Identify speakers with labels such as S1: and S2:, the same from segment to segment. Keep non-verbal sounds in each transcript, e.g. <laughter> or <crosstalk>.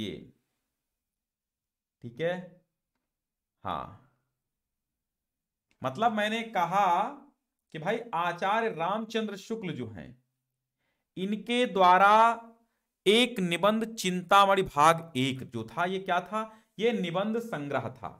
S1: ये ठीक है हाँ मतलब मैंने कहा कि भाई आचार्य रामचंद्र शुक्ल जो हैं इनके द्वारा एक निबंध चिंतामणि भाग एक जो था ये क्या था ये निबंध संग्रह था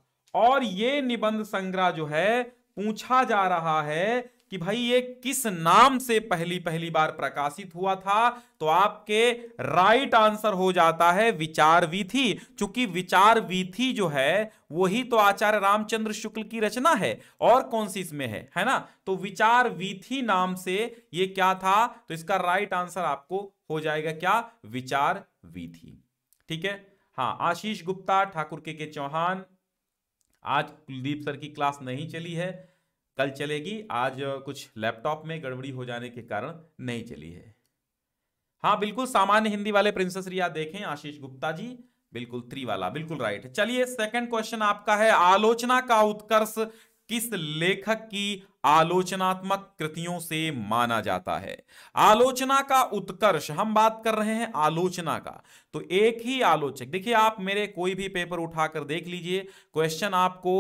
S1: और ये निबंध संग्रह जो है पूछा जा रहा है कि भाई ये किस नाम से पहली पहली बार प्रकाशित हुआ था तो आपके राइट आंसर हो जाता है विचार विधि चूंकि विचार विधि जो है वही तो आचार्य रामचंद्र शुक्ल की रचना है और कौन सी इसमें है है ना तो विचार विधि नाम से ये क्या था तो इसका राइट आंसर आपको हो जाएगा क्या विचार विधि ठीक है हाँ आशीष गुप्ता ठाकुर के के चौहान आज कुलदीप सर की क्लास नहीं चली है कल चलेगी आज कुछ लैपटॉप में गड़बड़ी हो जाने के कारण नहीं चली है हाँ बिल्कुल सामान्य हिंदी वाले प्रिंसेस रिया देखें आशीष गुप्ता जी बिल्कुल त्रिवाला वाला बिल्कुल राइट चलिए सेकंड क्वेश्चन आपका है आलोचना का उत्कर्ष किस लेखक की आलोचनात्मक कृतियों से माना जाता है आलोचना का उत्कर्ष हम बात कर रहे हैं आलोचना का तो एक ही आलोचक देखिए आप मेरे कोई भी पेपर उठाकर देख लीजिए क्वेश्चन आपको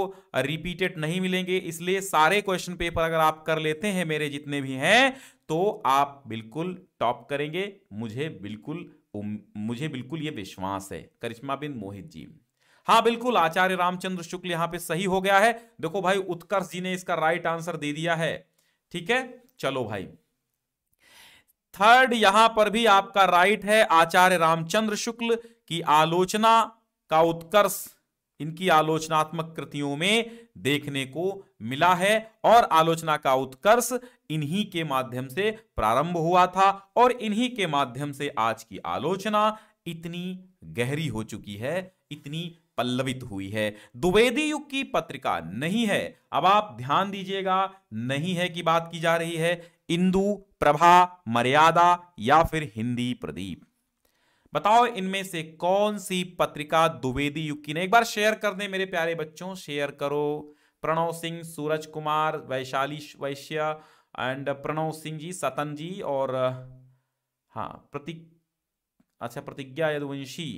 S1: रिपीटेड नहीं मिलेंगे इसलिए सारे क्वेश्चन पेपर अगर आप कर लेते हैं मेरे जितने भी हैं तो आप बिल्कुल टॉप करेंगे मुझे बिल्कुल मुझे बिल्कुल ये विश्वास है करिश्मा बिन मोहित जी हाँ बिल्कुल आचार्य रामचंद्र शुक्ल यहाँ पे सही हो गया है देखो भाई उत्कर्ष जी ने इसका राइट आंसर दे दिया है ठीक है चलो भाई थर्ड यहां पर भी आपका राइट है आचार्य रामचंद्र शुक्ल की आलोचना का उत्कर्ष इनकी आलोचनात्मक कृतियों में देखने को मिला है और आलोचना का उत्कर्ष इन्हीं के माध्यम से प्रारंभ हुआ था और इन्हीं के माध्यम से आज की आलोचना इतनी गहरी हो चुकी है इतनी पल्लवित हुई है द्विवेदी युग की पत्रिका नहीं है अब आप ध्यान दीजिएगा नहीं है की बात की जा रही है इंदु प्रभा मर्यादा या फिर हिंदी प्रदीप बताओ इनमें से कौन सी पत्रिका द्विवेदी युग की ने एक बार शेयर कर दें मेरे प्यारे बच्चों शेयर करो प्रणव सिंह सूरज कुमार वैशाली वैश्य एंड प्रणव सिंह जी सतन जी और हाँ प्रतीक अच्छा प्रतिज्ञा यदुवंशी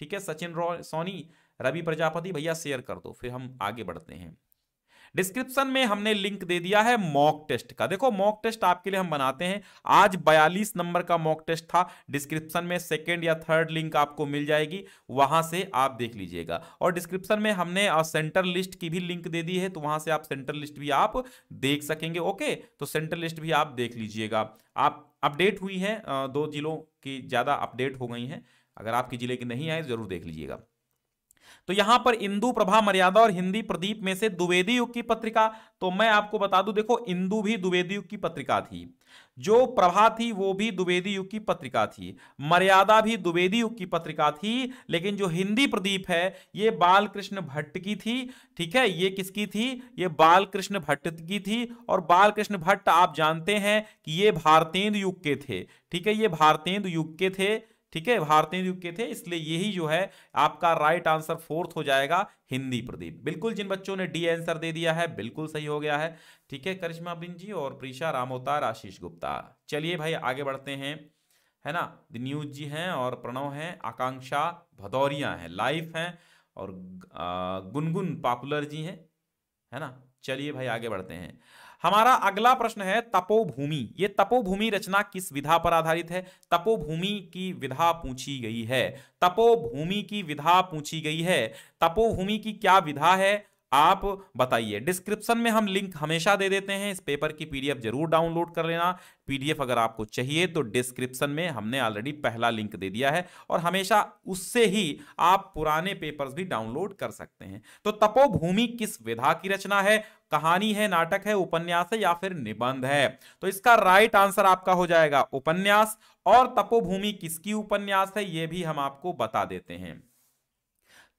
S1: ठीक है सचिन रॉय सोनी रवि प्रजापति भैया शेयर कर दो फिर हम आगे बढ़ते हैं डिस्क्रिप्शन में हमने लिंक दे दिया है मॉक टेस्ट का देखो मॉक टेस्ट आपके लिए हम बनाते हैं आज 42 नंबर का मॉक टेस्ट था डिस्क्रिप्शन में सेकेंड या थर्ड लिंक आपको मिल जाएगी वहां से आप देख लीजिएगा और डिस्क्रिप्शन में हमने सेंटर लिस्ट की भी लिंक दे दी है तो वहां से आप सेंटर लिस्ट भी आप देख सकेंगे ओके तो सेंटर लिस्ट भी आप देख लीजिएगा आप अपडेट हुई है दो जिलों की ज़्यादा अपडेट हो गई हैं अगर आपके जिले की नहीं आए जरूर देख लीजिएगा तो यहां पर इंदू प्रभा मर्यादा और हिंदी प्रदीप में से द्विवेदी युग की पत्रिका तो मैं आपको बता दूं देखो इंदू भी द्विवेदी युग की पत्रिका थी जो प्रभा थी वो भी द्विवेदी युग की पत्रिका थी मर्यादा भी द्विवेदी युग की पत्रिका थी लेकिन जो हिंदी प्रदीप है ये बालकृष्ण भट्ट की थी ठीक है ये किसकी थी ये बालकृष्ण भट्ट की थी और बालकृष्ण भट्ट आप जानते हैं कि ये भारतेंद्र युग के थे ठीक है ये भारतेंद्र युग के थे ठीक है भारतीय युग के थे इसलिए यही जो है आपका राइट आंसर फोर्थ हो जाएगा हिंदी प्रदीप बिल्कुल जिन बच्चों ने डी आंसर दे दिया है बिल्कुल सही हो गया है ठीक है करिश्मा बिन जी और प्रीशा रामोतार आशीष गुप्ता चलिए भाई आगे बढ़ते हैं है ना न्यूज जी हैं और प्रणव हैं आकांक्षा भदौरिया हैं लाइफ हैं और गुनगुन पॉपुलर जी हैं है ना चलिए भाई आगे बढ़ते हैं हमारा अगला प्रश्न है तपोभूमि ये तपोभूमि रचना किस विधा पर आधारित है तपोभूमि की विधा पूछी गई है तपोभूमि की विधा पूछी गई है तपोभूमि की क्या विधा है आप बताइए डिस्क्रिप्शन में हम लिंक हमेशा दे देते हैं इस पेपर की पीडीएफ जरूर डाउनलोड कर लेना पीडीएफ अगर आपको चाहिए तो डिस्क्रिप्शन में हमने ऑलरेडी पहला लिंक दे दिया है और हमेशा उससे ही आप पुराने पेपर्स भी डाउनलोड कर सकते हैं तो तपोभूमि किस विधा की रचना है कहानी है नाटक है उपन्यास है या फिर निबंध है तो इसका राइट आंसर आपका हो जाएगा उपन्यास और तपोभूमि किसकी उपन्यास है यह भी हम आपको बता देते हैं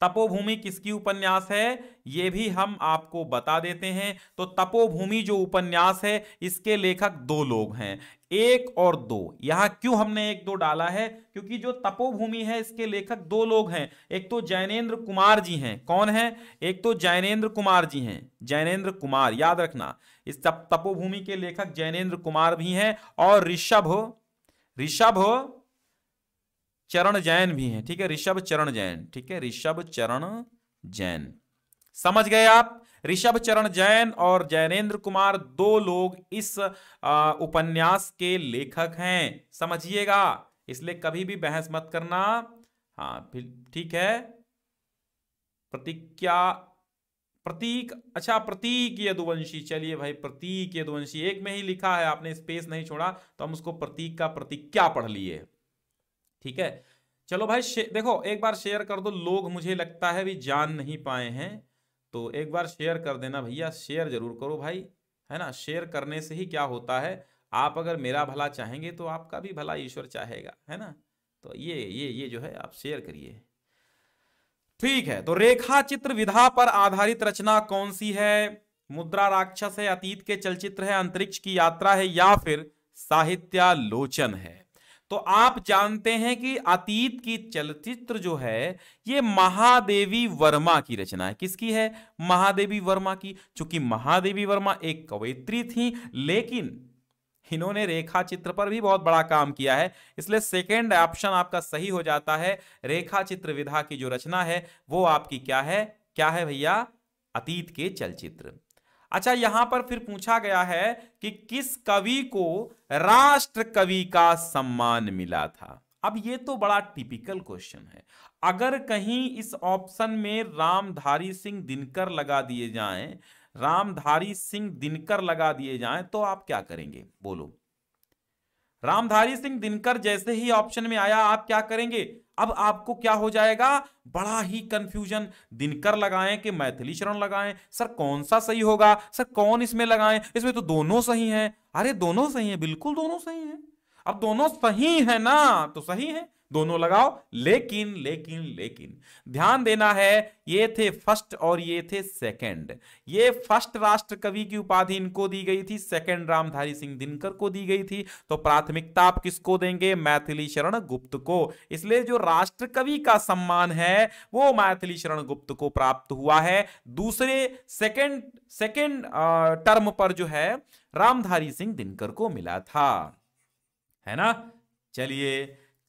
S1: तपोभूमि किसकी उपन्यास है ये भी हम आपको बता देते हैं तो तपोभूमि जो उपन्यास है इसके लेखक दो लोग हैं एक और दो यहां क्यों हमने एक दो डाला है क्योंकि जो तपोभूमि है इसके लेखक दो लोग हैं एक तो जैनेन्द्र कुमार जी हैं कौन है एक तो जैनेन्द्र कुमार जी हैं जैनेन्द्र कुमार याद रखना इस तपोभूमि के लेखक जैनेन्द्र कुमार भी हैं और ऋषभ ऋषभ चरण जैन भी हैं ठीक है ऋषभ चरण जैन ठीक है ऋषभ चरण जैन समझ गए आप ऋषभ चरण जैन और जैनेन्द्र कुमार दो लोग इस उपन्यास के लेखक हैं समझिएगा इसलिए कभी भी बहस मत करना हाँ फिर ठीक है प्रतीक्या प्रतीक अच्छा प्रतीक यदुवंशी चलिए भाई प्रतीक यदुवंशी एक में ही लिखा है आपने स्पेस नहीं छोड़ा तो हम उसको प्रतीक का क्या पढ़ लिए ठीक है चलो भाई देखो एक बार शेयर कर दो लोग मुझे लगता है भी जान नहीं पाए हैं तो एक बार शेयर कर देना भैया शेयर जरूर करो भाई है ना शेयर करने से ही क्या होता है आप अगर मेरा भला चाहेंगे तो आपका भी भला ईश्वर चाहेगा है ना तो ये ये ये जो है आप शेयर करिए ठीक है तो रेखा चित्र विधा पर आधारित रचना कौन सी है मुद्रा राक्षस है अतीत के चलचित्र है अंतरिक्ष की यात्रा है या फिर साहित्यालोचन है तो आप जानते हैं कि अतीत की चलचित्र जो है ये महादेवी वर्मा की रचना है किसकी है महादेवी वर्मा की चूंकि महादेवी वर्मा एक कवयित्री थी लेकिन इन्होंने रेखा चित्र पर भी बहुत बड़ा काम किया है इसलिए सेकेंड ऑप्शन आपका सही हो जाता है रेखा चित्र विधा की जो रचना है वो आपकी क्या है क्या है भैया अतीत के चलचित्र अच्छा यहां पर फिर पूछा गया है कि किस कवि को राष्ट्र कवि का सम्मान मिला था अब ये तो बड़ा टिपिकल क्वेश्चन है अगर कहीं इस ऑप्शन में रामधारी सिंह दिनकर लगा दिए जाएं रामधारी सिंह दिनकर लगा दिए जाएं तो आप क्या करेंगे बोलो रामधारी सिंह दिनकर जैसे ही ऑप्शन में आया आप क्या करेंगे अब आपको क्या हो जाएगा बड़ा ही कंफ्यूजन दिनकर लगाएं कि मैथिली चरण लगाएं सर कौन सा सही होगा सर कौन इसमें लगाएं इसमें तो दोनों सही हैं अरे दोनों सही हैं बिल्कुल दोनों सही हैं अब दोनों सही है ना तो सही है दोनों लगाओ लेकिन लेकिन लेकिन ध्यान देना है ये थे फर्स्ट और ये थे सेकंड ये फर्स्ट राष्ट्र कवि की उपाधि इनको दी गई थी सेकंड रामधारी सिंह दिनकर को दी गई थी तो प्राथमिकता आप किसको देंगे मैथिली शरण गुप्त को इसलिए जो राष्ट्र कवि का सम्मान है वो मैथिली शरण गुप्त को प्राप्त हुआ है दूसरे सेकेंड सेकेंड टर्म पर जो है रामधारी सिंह दिनकर को मिला था है ना चलिए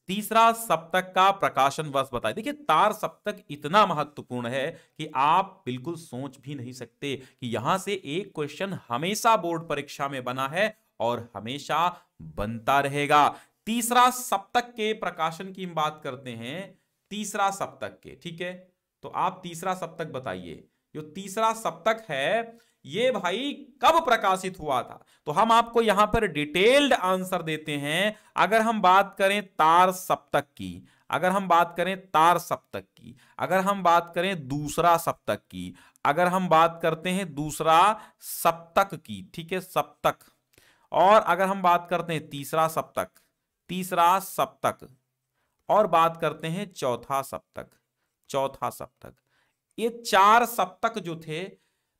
S1: तीसरा सप्तक का प्रकाशन वर्ष बताए देखिए तार सप्तक इतना महत्वपूर्ण है कि आप बिल्कुल सोच भी नहीं सकते कि यहां से एक क्वेश्चन हमेशा बोर्ड परीक्षा में बना है और हमेशा बनता रहेगा तीसरा सप्तक के प्रकाशन की हम बात करते हैं तीसरा सप्तक के ठीक है तो आप तीसरा सप्तक बताइए जो तीसरा सप्तक है ये भाई कब प्रकाशित हुआ था तो हम आपको यहां पर डिटेल्ड आंसर देते हैं अगर हम बात करें तार सप्तक की अगर हम बात करें तार सप्तक की अगर हम बात करें दूसरा सप्तक की अगर हम बात करते हैं दूसरा सप्तक की ठीक है सप्तक और अगर हम बात करते हैं तीसरा सप्तक तीसरा सप्तक और बात करते हैं चौथा सप्तक चौथा सप्तक ये चार सप्तक जो थे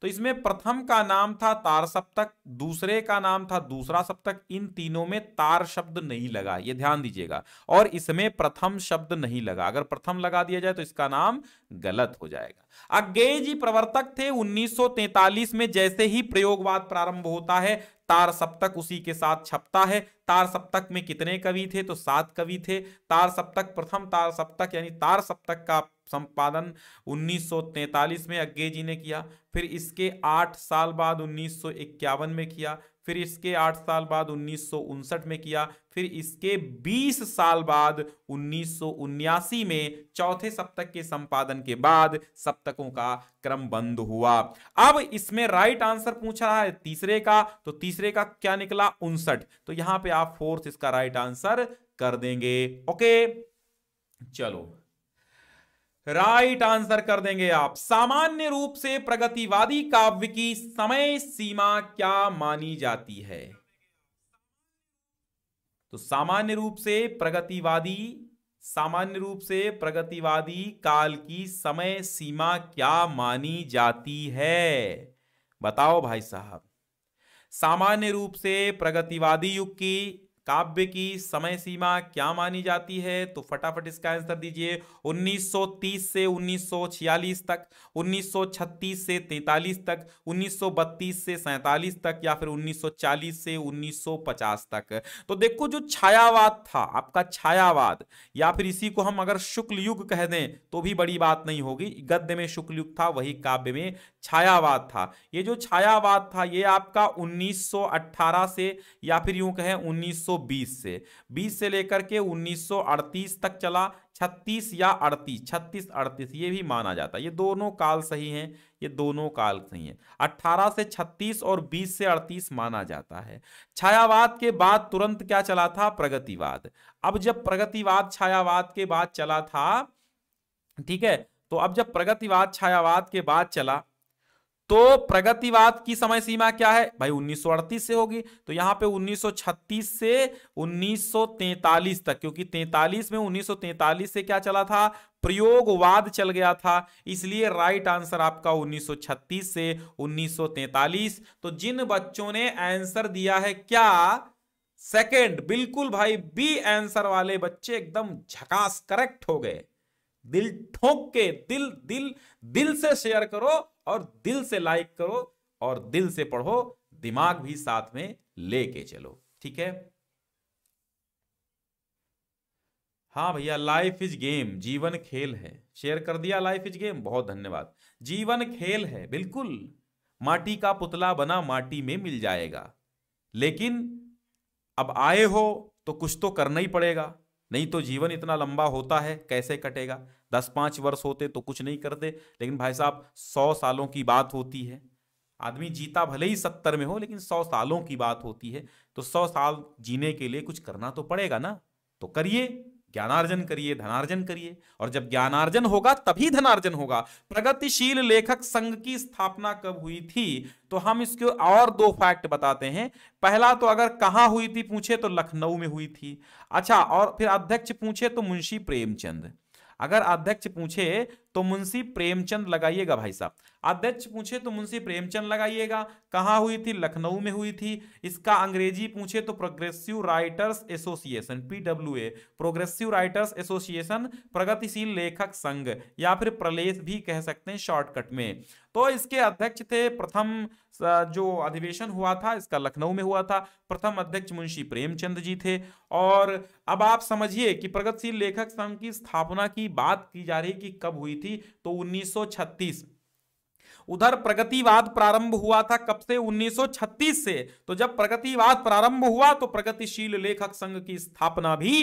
S1: तो इसमें प्रथम का नाम था तार सप्तक दूसरे का नाम था दूसरा सप्तक इन तीनों में तार शब्द नहीं लगा ये ध्यान दीजिएगा और इसमें प्रथम शब्द नहीं लगा अगर प्रथम लगा दिया जाए तो इसका नाम गलत हो जाएगा अज्ञे जी प्रवर्तक थे 1943 में जैसे ही प्रयोगवाद प्रारंभ होता है तार सप्तक उसी के साथ छपता है तार सप्तक में कितने कवि थे तो सात कवि थे तार सप्तक प्रथम तार सप्तक यानी तार सप्तक का संपादन 1943 में अग्गे जी ने किया फिर इसके आठ साल बाद 1951 में किया फिर इसके आठ साल बाद उन्नीस में किया फिर इसके बीस साल बाद उन्नीस में चौथे सप्तक के संपादन के बाद सप्तकों का क्रम बंद हुआ अब इसमें राइट आंसर पूछा है तीसरे का तो तीसरे का क्या निकला उनसठ तो यहां पे आप फोर्थ इसका राइट आंसर कर देंगे ओके चलो राइट आंसर कर देंगे आप सामान्य रूप से प्रगतिवादी काव्य की समय सीमा क्या मानी जाती है तो सामान्य रूप से प्रगतिवादी सामान्य रूप से प्रगतिवादी काल की समय सीमा क्या मानी जाती है बताओ भाई साहब सामान्य रूप से प्रगतिवादी युग की काव्य की समय सीमा क्या मानी जाती है तो फटाफट इसका आंसर दीजिए 1930 से 1946 तक 1936 से 43 तक 1932 से सैतालीस तक या फिर 1940 से 1950 तक तो देखो जो छायावाद था आपका छायावाद या फिर इसी को हम अगर शुक्ल युग कह दें तो भी बड़ी बात नहीं होगी गद्य में शुक्ल युग था वही काव्य में छायावाद था ये जो छायावाद था ये आपका उन्नीस से या फिर यूं कहें उन्नीस 1920 से 20 से लेकर के 1938 तक चला 36 या 38 36 38 ये भी माना जाता है ये दोनों काल सही हैं ये दोनों काल सही हैं 18 से 36 और 20 से 38 माना जाता है छायावाद के बाद तुरंत क्या चला था प्रगतिवाद अब जब प्रगतिवाद छायावाद के बाद चला था ठीक है तो अब जब प्रगतिवाद छायावाद के बाद चला तो प्रगतिवाद की समय सीमा क्या है भाई 1938 से होगी तो यहां पे 1936 से 1943 तक क्योंकि 43 में 1943 से क्या चला था प्रयोगवाद चल गया था इसलिए राइट आंसर आपका 1936 से 1943 तो जिन बच्चों ने आंसर दिया है क्या सेकंड बिल्कुल भाई बी आंसर वाले बच्चे एकदम झकास करेक्ट हो गए दिल ठोक के दिल दिल दिल से शेयर करो और दिल से लाइक करो और दिल से पढ़ो दिमाग भी साथ में लेके चलो ठीक है हाँ भैया लाइफ इज गेम जीवन खेल है शेयर कर दिया लाइफ इज गेम बहुत धन्यवाद जीवन खेल है बिल्कुल माटी का पुतला बना माटी में मिल जाएगा लेकिन अब आए हो तो कुछ तो करना ही पड़ेगा नहीं तो जीवन इतना लंबा होता है कैसे कटेगा दस पाँच वर्ष होते तो कुछ नहीं करते लेकिन भाई साहब सौ सालों की बात होती है आदमी जीता भले ही सत्तर में हो लेकिन सौ सालों की बात होती है तो सौ साल जीने के लिए कुछ करना तो पड़ेगा ना तो करिए ज्ञानार्जन करिए धनार्जन करिए और जब ज्ञानार्जन होगा तभी धनार्जन होगा प्रगतिशील लेखक संघ की स्थापना कब हुई थी तो हम इसके और दो फैक्ट बताते हैं पहला तो अगर कहां हुई थी पूछे तो लखनऊ में हुई थी अच्छा और फिर अध्यक्ष पूछे तो मुंशी प्रेमचंद अगर अध्यक्ष पूछे तो मुंशी प्रेमचंद लगाइएगा भाई साहब अध्यक्ष पूछे तो मुंशी प्रेमचंद लगाइएगा कहाँ हुई थी लखनऊ में हुई थी इसका अंग्रेजी पूछे तो progressive writers association A progressive writers association प्रगतिशील लेखक संघ या फिर प्रलेस भी कह सकते हैं शॉर्टकट में तो इसके अध्यक्ष थे प्रथम जो अधिवेशन हुआ था इसका लखनऊ में हुआ था प्रथम अध्यक्ष मुंशी प्रेमचंद जी थे और अब आप समझिए कि प्रगतिशील लेखक संघ की स्थापना की बात की जा रही कि कब हुई थी तो उन्नीस उधर प्रगतिवाद प्रारंभ हुआ था कब से 1936 से तो जब प्रगतिवाद प्रारंभ हुआ तो प्रगतिशील लेखक संघ की स्थापना भी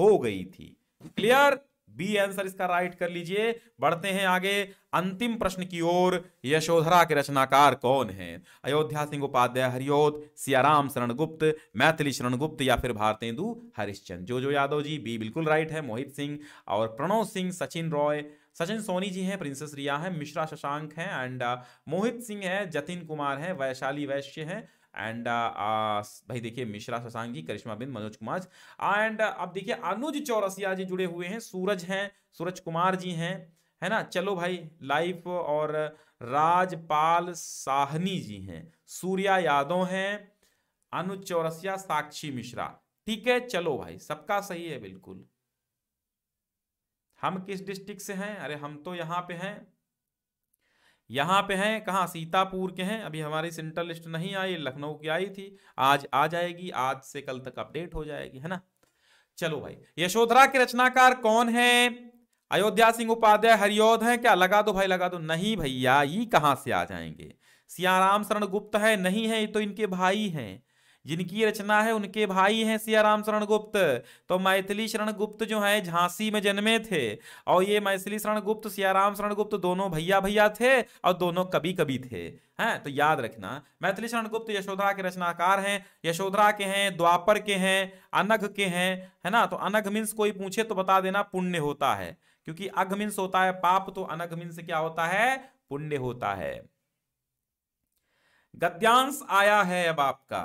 S1: हो गई थी क्लियर बी आंसर इसका राइट कर लीजिए बढ़ते हैं आगे अंतिम प्रश्न की ओर यशोधरा के रचनाकार कौन है अयोध्या सिंह उपाध्याय हरिओद सियाराम शरण गुप्त मैथिली शरण गुप्त या फिर भारतेंदु हरिश्चंद जो जो यादव जी बी बिल्कुल राइट है मोहित सिंह और प्रणव सिंह सचिन रॉय सचिन सोनी जी हैं प्रिंसेस रिया हैं मिश्रा शशांक हैं एंड uh, मोहित सिंह है जतिन कुमार हैं वैशाली वैश्य हैं एंड uh, भाई देखिए मिश्रा शशांक जी करिश्मा बिंद मनोज कुमार एंड uh, अब देखिए अनुज चौरसिया जी जुड़े हुए हैं सूरज हैं सूरज कुमार जी हैं है ना चलो भाई लाइफ और राजपाल साहनी जी हैं सूर्या यादव हैं अनुज चौरसिया साक्षी मिश्रा ठीक है चलो भाई सबका सही है बिल्कुल हम किस डिस्ट्रिक्ट से हैं अरे हम तो यहाँ पे हैं यहाँ पे हैं कहाँ सीतापुर के हैं अभी हमारी सेंट्रल लिस्ट नहीं आई लखनऊ की आई थी आज आ जाएगी आज से कल तक अपडेट हो जाएगी है ना चलो भाई यशोधरा के रचनाकार कौन है अयोध्या सिंह उपाध्याय हरियोध है क्या लगा दो भाई लगा दो नहीं भैया ये कहाँ से आ जाएंगे सियाराम शरण गुप्त है नहीं है ये तो इनके भाई हैं जिनकी रचना है उनके भाई हैं सियाराम शरण गुप्त तो मैथिली शरण गुप्त जो है झांसी में जन्मे थे और ये मैथिली शरण गुप्त सियाराम शरण गुप्त दोनों भैया भैया थे और दोनों कभी कभी थे हैं तो याद रखना मैथिली शरण गुप्त यशोधरा के रचनाकार हैं यशोधरा के हैं द्वापर के हैं अनघ के हैं है ना तो अनघ मीन्स कोई पूछे तो बता देना पुण्य होता है क्योंकि अघ मीन्स होता है पाप तो अनघ मीन्स क्या होता है पुण्य होता है गद्यांश आया है अब आपका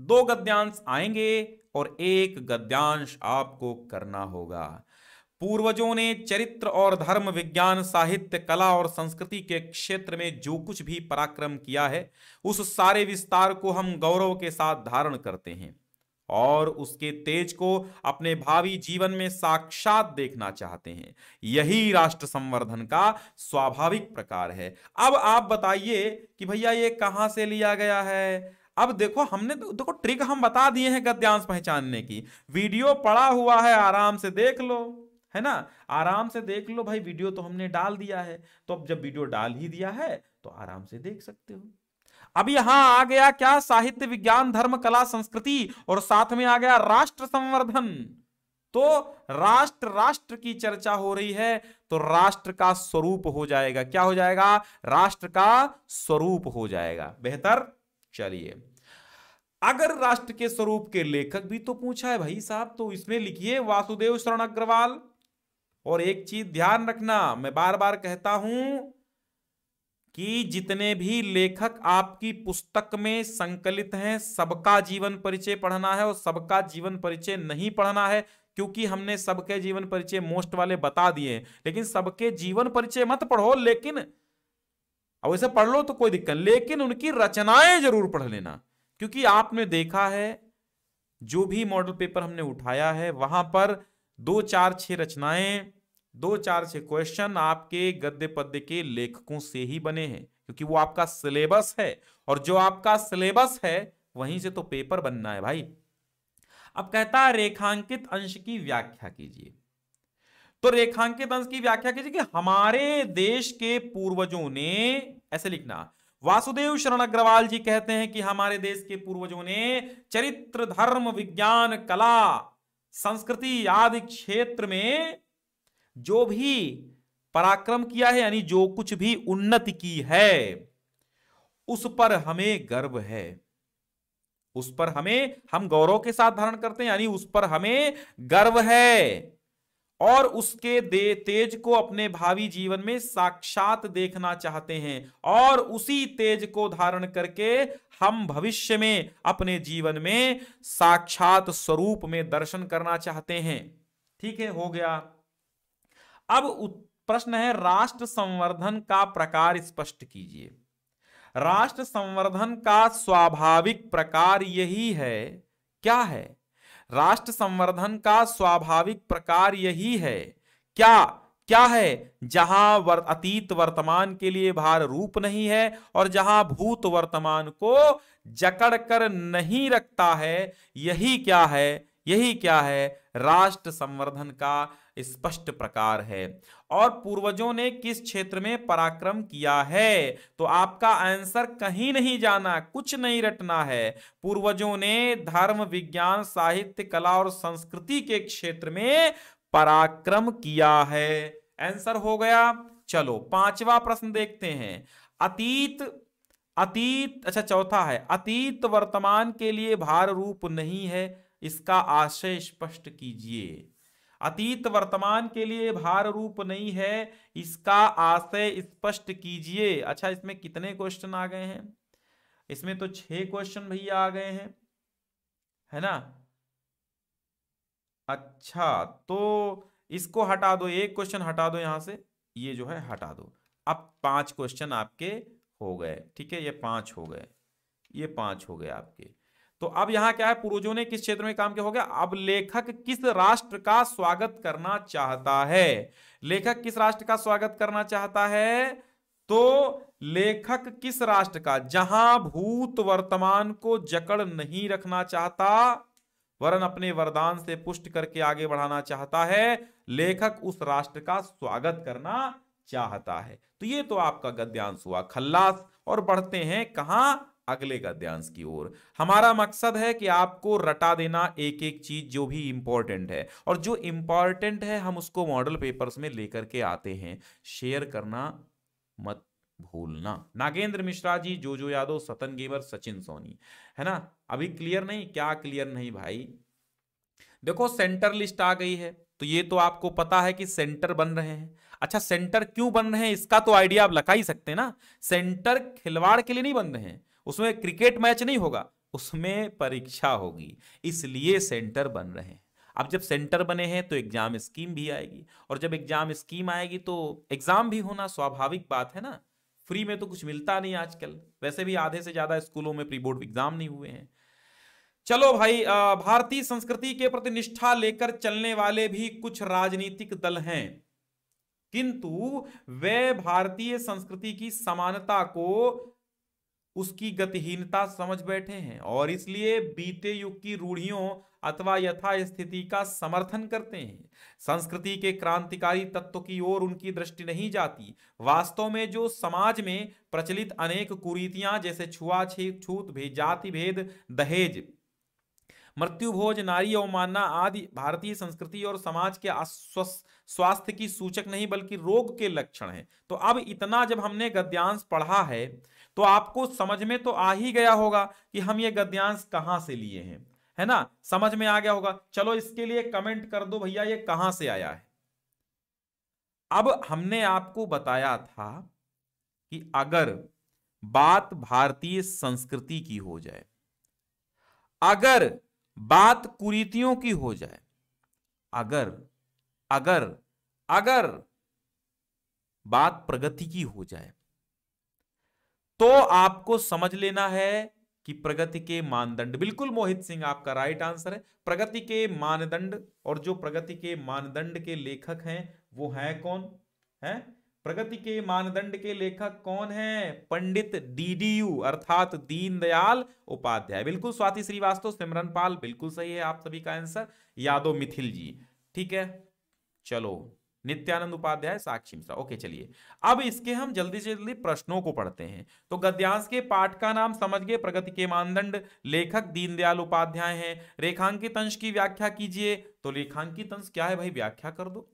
S1: दो गद्यांश आएंगे और एक गद्यांश आपको करना होगा पूर्वजों ने चरित्र और धर्म विज्ञान साहित्य कला और संस्कृति के क्षेत्र में जो कुछ भी पराक्रम किया है उस सारे विस्तार को हम गौरव के साथ धारण करते हैं और उसके तेज को अपने भावी जीवन में साक्षात देखना चाहते हैं यही राष्ट्र संवर्धन का स्वाभाविक प्रकार है अब आप बताइए कि भैया ये कहां से लिया गया है अब देखो हमने तो- देखो ट्रिक हम बता दिए हैं गद्यांश पहचानने की वीडियो पड़ा हुआ है आराम से देख लो है ना आराम से देख लो भाई वीडियो तो हमने डाल दिया है तो अब जब वीडियो डाल ही दिया है तो आराम से देख सकते हो अब यहां आ गया क्या साहित्य विज्ञान धर्म कला संस्कृति और साथ में आ गया राष्ट्र संवर्धन तो राष्ट्र राष्ट्र की चर्चा हो रही है तो राष्ट्र का स्वरूप हो जाएगा क्या हो जाएगा राष्ट्र का स्वरूप हो जाएगा बेहतर चलिए अगर राष्ट्र के स्वरूप के लेखक भी तो पूछा है भाई साहब तो इसमें लिखिए वासुदेव शरण अग्रवाल और एक चीज ध्यान रखना मैं बार बार कहता हूं कि जितने भी लेखक आपकी पुस्तक में संकलित हैं सबका जीवन परिचय पढ़ना है और सबका जीवन परिचय नहीं पढ़ना है क्योंकि हमने सबके जीवन परिचय मोस्ट वाले बता दिए लेकिन सबके जीवन परिचय मत पढ़ो लेकिन अब वैसे पढ़ लो तो कोई दिक्कत लेकिन उनकी रचनाएं जरूर पढ़ लेना क्योंकि आपने देखा है जो भी मॉडल पेपर हमने उठाया है वहां पर दो चार छः रचनाएं दो चार छह क्वेश्चन आपके गद्य पद्य के लेखकों से ही बने हैं क्योंकि वो आपका सिलेबस है और जो आपका सिलेबस है वहीं से तो पेपर बनना है भाई अब कहता है रेखांकित अंश की व्याख्या कीजिए तो रेखांकित अंश की व्याख्या कीजिए कि हमारे देश के पूर्वजों ने ऐसे लिखना वासुदेव शरण अग्रवाल जी कहते हैं कि हमारे देश के पूर्वजों ने चरित्र धर्म विज्ञान कला संस्कृति आदि क्षेत्र में जो भी पराक्रम किया है यानी जो कुछ भी उन्नति की है उस पर हमें गर्व है उस पर हमें हम गौरव के साथ धारण करते हैं यानी उस पर हमें गर्व है और उसके दे तेज को अपने भावी जीवन में साक्षात देखना चाहते हैं और उसी तेज को धारण करके हम भविष्य में अपने जीवन में साक्षात स्वरूप में दर्शन करना चाहते हैं ठीक है हो गया अब प्रश्न है राष्ट्र संवर्धन का प्रकार स्पष्ट कीजिए राष्ट्र संवर्धन का स्वाभाविक प्रकार यही है क्या है राष्ट्र संवर्धन का स्वाभाविक प्रकार यही है क्या क्या है जहां वर, अतीत वर्तमान के लिए भार रूप नहीं है और जहां भूत वर्तमान को जकड़ कर नहीं रखता है यही क्या है यही क्या है राष्ट्र संवर्धन का स्पष्ट प्रकार है और पूर्वजों ने किस क्षेत्र में पराक्रम किया है तो आपका आंसर कहीं नहीं जाना कुछ नहीं रटना है पूर्वजों ने धर्म विज्ञान साहित्य कला और संस्कृति के क्षेत्र में पराक्रम किया है आंसर हो गया चलो पांचवा प्रश्न देखते हैं अतीत अतीत अच्छा चौथा है अतीत वर्तमान के लिए भार रूप नहीं है इसका आशय स्पष्ट कीजिए अतीत वर्तमान के लिए भार रूप नहीं है इसका आशय स्पष्ट कीजिए अच्छा इसमें कितने क्वेश्चन आ गए हैं इसमें तो छह क्वेश्चन भैया आ गए हैं है ना अच्छा तो इसको हटा दो एक क्वेश्चन हटा दो यहां से ये जो है हटा दो अब पांच क्वेश्चन आपके हो गए ठीक है ये पांच हो गए ये पांच हो गए आपके तो अब यहां क्या है पूर्वजों ने किस क्षेत्र में काम किया हो गया अब लेखक किस राष्ट्र का स्वागत करना चाहता है लेखक किस राष्ट्र का स्वागत करना चाहता है तो लेखक किस राष्ट्र का जहां भूत वर्तमान को जकड़ नहीं रखना चाहता वरन अपने वरदान से पुष्ट करके आगे बढ़ाना चाहता है लेखक उस राष्ट्र का स्वागत करना चाहता है तो ये तो आपका गद्यांश हुआ खल्लास और बढ़ते हैं कहा अगले का की ओर हमारा मकसद है कि आपको रटा देना एक एक चीज जो भी इंपॉर्टेंट है और जो इंपॉर्टेंट है हम उसको मॉडल पेपर्स में लेकर के आते हैं शेयर करना मत भूलना नागेंद्र मिश्रा जी जो जो यादव सतन गेवर सचिन सोनी है ना अभी क्लियर नहीं क्या क्लियर नहीं भाई देखो सेंटर लिस्ट आ गई है तो ये तो आपको पता है कि सेंटर बन रहे हैं अच्छा सेंटर क्यों बन रहे हैं इसका तो आइडिया आप लगा ही सकते हैं ना सेंटर खिलवाड़ के लिए नहीं बन रहे हैं उसमें क्रिकेट मैच नहीं होगा उसमें परीक्षा होगी इसलिए सेंटर बन रहे हैं अब जब सेंटर बने हैं तो एग्जाम स्कीम भी आएगी और जब एग्जाम स्कीम आएगी तो एग्जाम भी होना स्वाभाविक बात है ना फ्री में तो कुछ मिलता नहीं आजकल वैसे भी आधे से ज्यादा स्कूलों में प्री बोर्ड एग्जाम नहीं हुए हैं चलो भाई भारतीय संस्कृति के प्रति निष्ठा लेकर चलने वाले भी कुछ राजनीतिक दल हैं किंतु वे भारतीय संस्कृति की समानता को उसकी गतिहीनता समझ बैठे हैं और इसलिए बीते युग की रूढ़ियों अथवा यथा स्थिति का समर्थन करते हैं संस्कृति के क्रांतिकारी तत्व की ओर उनकी दृष्टि नहीं जाती वास्तव में जो समाज में प्रचलित अनेक कुरीतियां जैसे छुआछूत छूत भेद जाति भेद दहेज मृत्यु भोज नारी अवमानना आदि भारतीय संस्कृति और समाज के स्वास्थ्य की सूचक नहीं बल्कि रोग के लक्षण हैं तो अब इतना जब हमने गद्यांश पढ़ा है तो आपको समझ में तो आ ही गया होगा कि हम ये गद्यांश कहां से लिए हैं है ना समझ में आ गया होगा चलो इसके लिए कमेंट कर दो भैया ये कहां से आया है अब हमने आपको बताया था कि अगर बात भारतीय संस्कृति की हो जाए अगर बात कुरीतियों की हो जाए अगर अगर अगर बात प्रगति की हो जाए तो आपको समझ लेना है कि प्रगति के मानदंड बिल्कुल मोहित सिंह आपका राइट आंसर है प्रगति के मानदंड और जो प्रगति के मानदंड के लेखक हैं वो हैं कौन हैं प्रगति के मानदंड के लेखक कौन हैं पंडित डीडीयू अर्थात दीनदयाल उपाध्याय बिल्कुल स्वाति श्रीवास्तव सिमरन पाल बिल्कुल सही है आप सभी का आंसर यादव मिथिल जी ठीक है चलो नित्यानंद उपाध्याय साक्षी मिश्रा ओके चलिए अब इसके हम जल्दी से जल्दी प्रश्नों को पढ़ते हैं तो गद्यांश के पाठ का नाम समझ गए प्रगति के मानदंड लेखक दीनदयाल उपाध्याय हैं रेखांकित अंश की व्याख्या कीजिए तो रेखांकित अंश क्या है भाई व्याख्या कर दो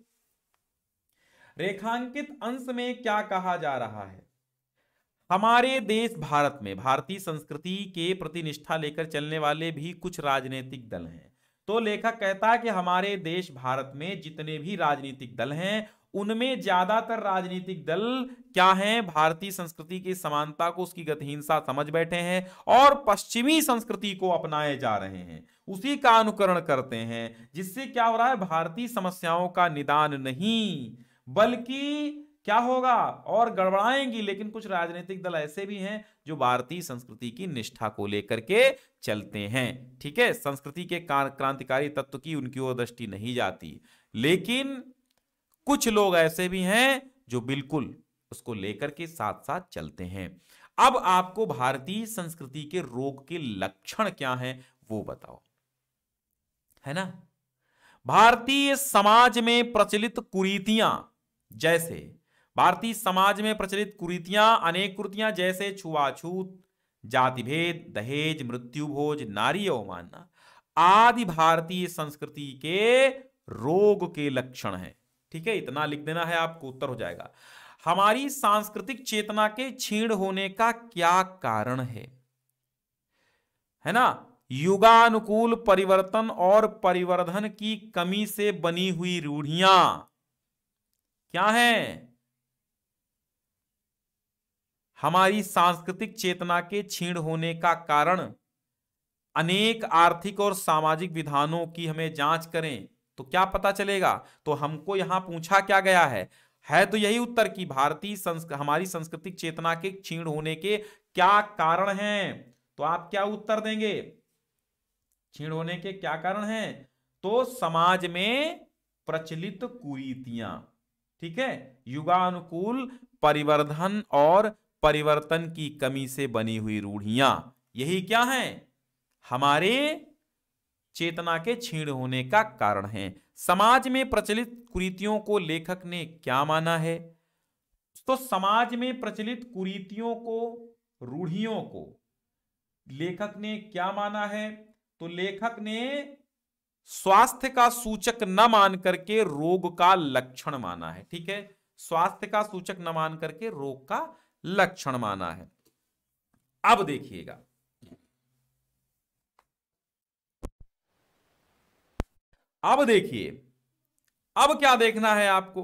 S1: रेखांकित अंश में क्या कहा जा रहा है हमारे देश भारत में भारतीय संस्कृति के प्रति निष्ठा लेकर चलने वाले भी कुछ राजनीतिक दल हैं तो लेखक कहता है कि हमारे देश भारत में जितने भी राजनीतिक दल हैं उनमें ज्यादातर राजनीतिक दल क्या हैं भारतीय संस्कृति की समानता को उसकी गतिहीनता समझ बैठे हैं और पश्चिमी संस्कृति को अपनाए जा रहे हैं उसी का अनुकरण करते हैं जिससे क्या हो रहा है भारतीय समस्याओं का निदान नहीं बल्कि क्या होगा और गड़बड़ाएंगी लेकिन कुछ राजनीतिक दल ऐसे भी हैं जो भारतीय संस्कृति की निष्ठा को लेकर के चलते हैं ठीक है संस्कृति के क्रांतिकारी तत्व की उनकी ओर दृष्टि नहीं जाती लेकिन कुछ लोग ऐसे भी हैं जो बिल्कुल उसको लेकर के साथ साथ चलते हैं अब आपको भारतीय संस्कृति के रोग के लक्षण क्या हैं वो बताओ है ना भारतीय समाज में प्रचलित कुरीतियां जैसे भारतीय समाज में प्रचलित कुरीतियां अनेक कुरीतियां जैसे छुआछूत जाति भेद दहेज मृत्यु भोज नारी अवमानना आदि भारतीय संस्कृति के रोग के लक्षण हैं ठीक है इतना लिख देना है आपको उत्तर हो जाएगा हमारी सांस्कृतिक चेतना के छीण होने का क्या कारण है है ना युगानुकूल परिवर्तन और परिवर्धन की कमी से बनी हुई रूढ़ियां क्या हैं हमारी सांस्कृतिक चेतना के छीण होने का कारण अनेक आर्थिक और सामाजिक विधानों की हमें जांच करें तो क्या पता चलेगा तो हमको यहां पूछा क्या गया है है तो यही उत्तर कि भारतीय संस्क, हमारी सांस्कृतिक चेतना के छीण होने के क्या कारण हैं तो आप क्या उत्तर देंगे छीण होने के क्या कारण हैं तो समाज में प्रचलित कुरीतियां ठीक है युगानुकूल परिवर्धन और परिवर्तन की कमी से बनी हुई रूढ़ियां यही क्या है हमारे चेतना के छीण होने का कारण है समाज में प्रचलित कुरीतियों को लेखक ने क्या माना है तो समाज में प्रचलित कुरीतियों को रूढ़ियों को लेखक ने क्या माना है तो लेखक ने स्वास्थ्य का सूचक न मान करके रोग का लक्षण माना है ठीक है स्वास्थ्य का सूचक न मान करके रोग का लक्षण माना है अब देखिएगा अब देखिए अब क्या देखना है आपको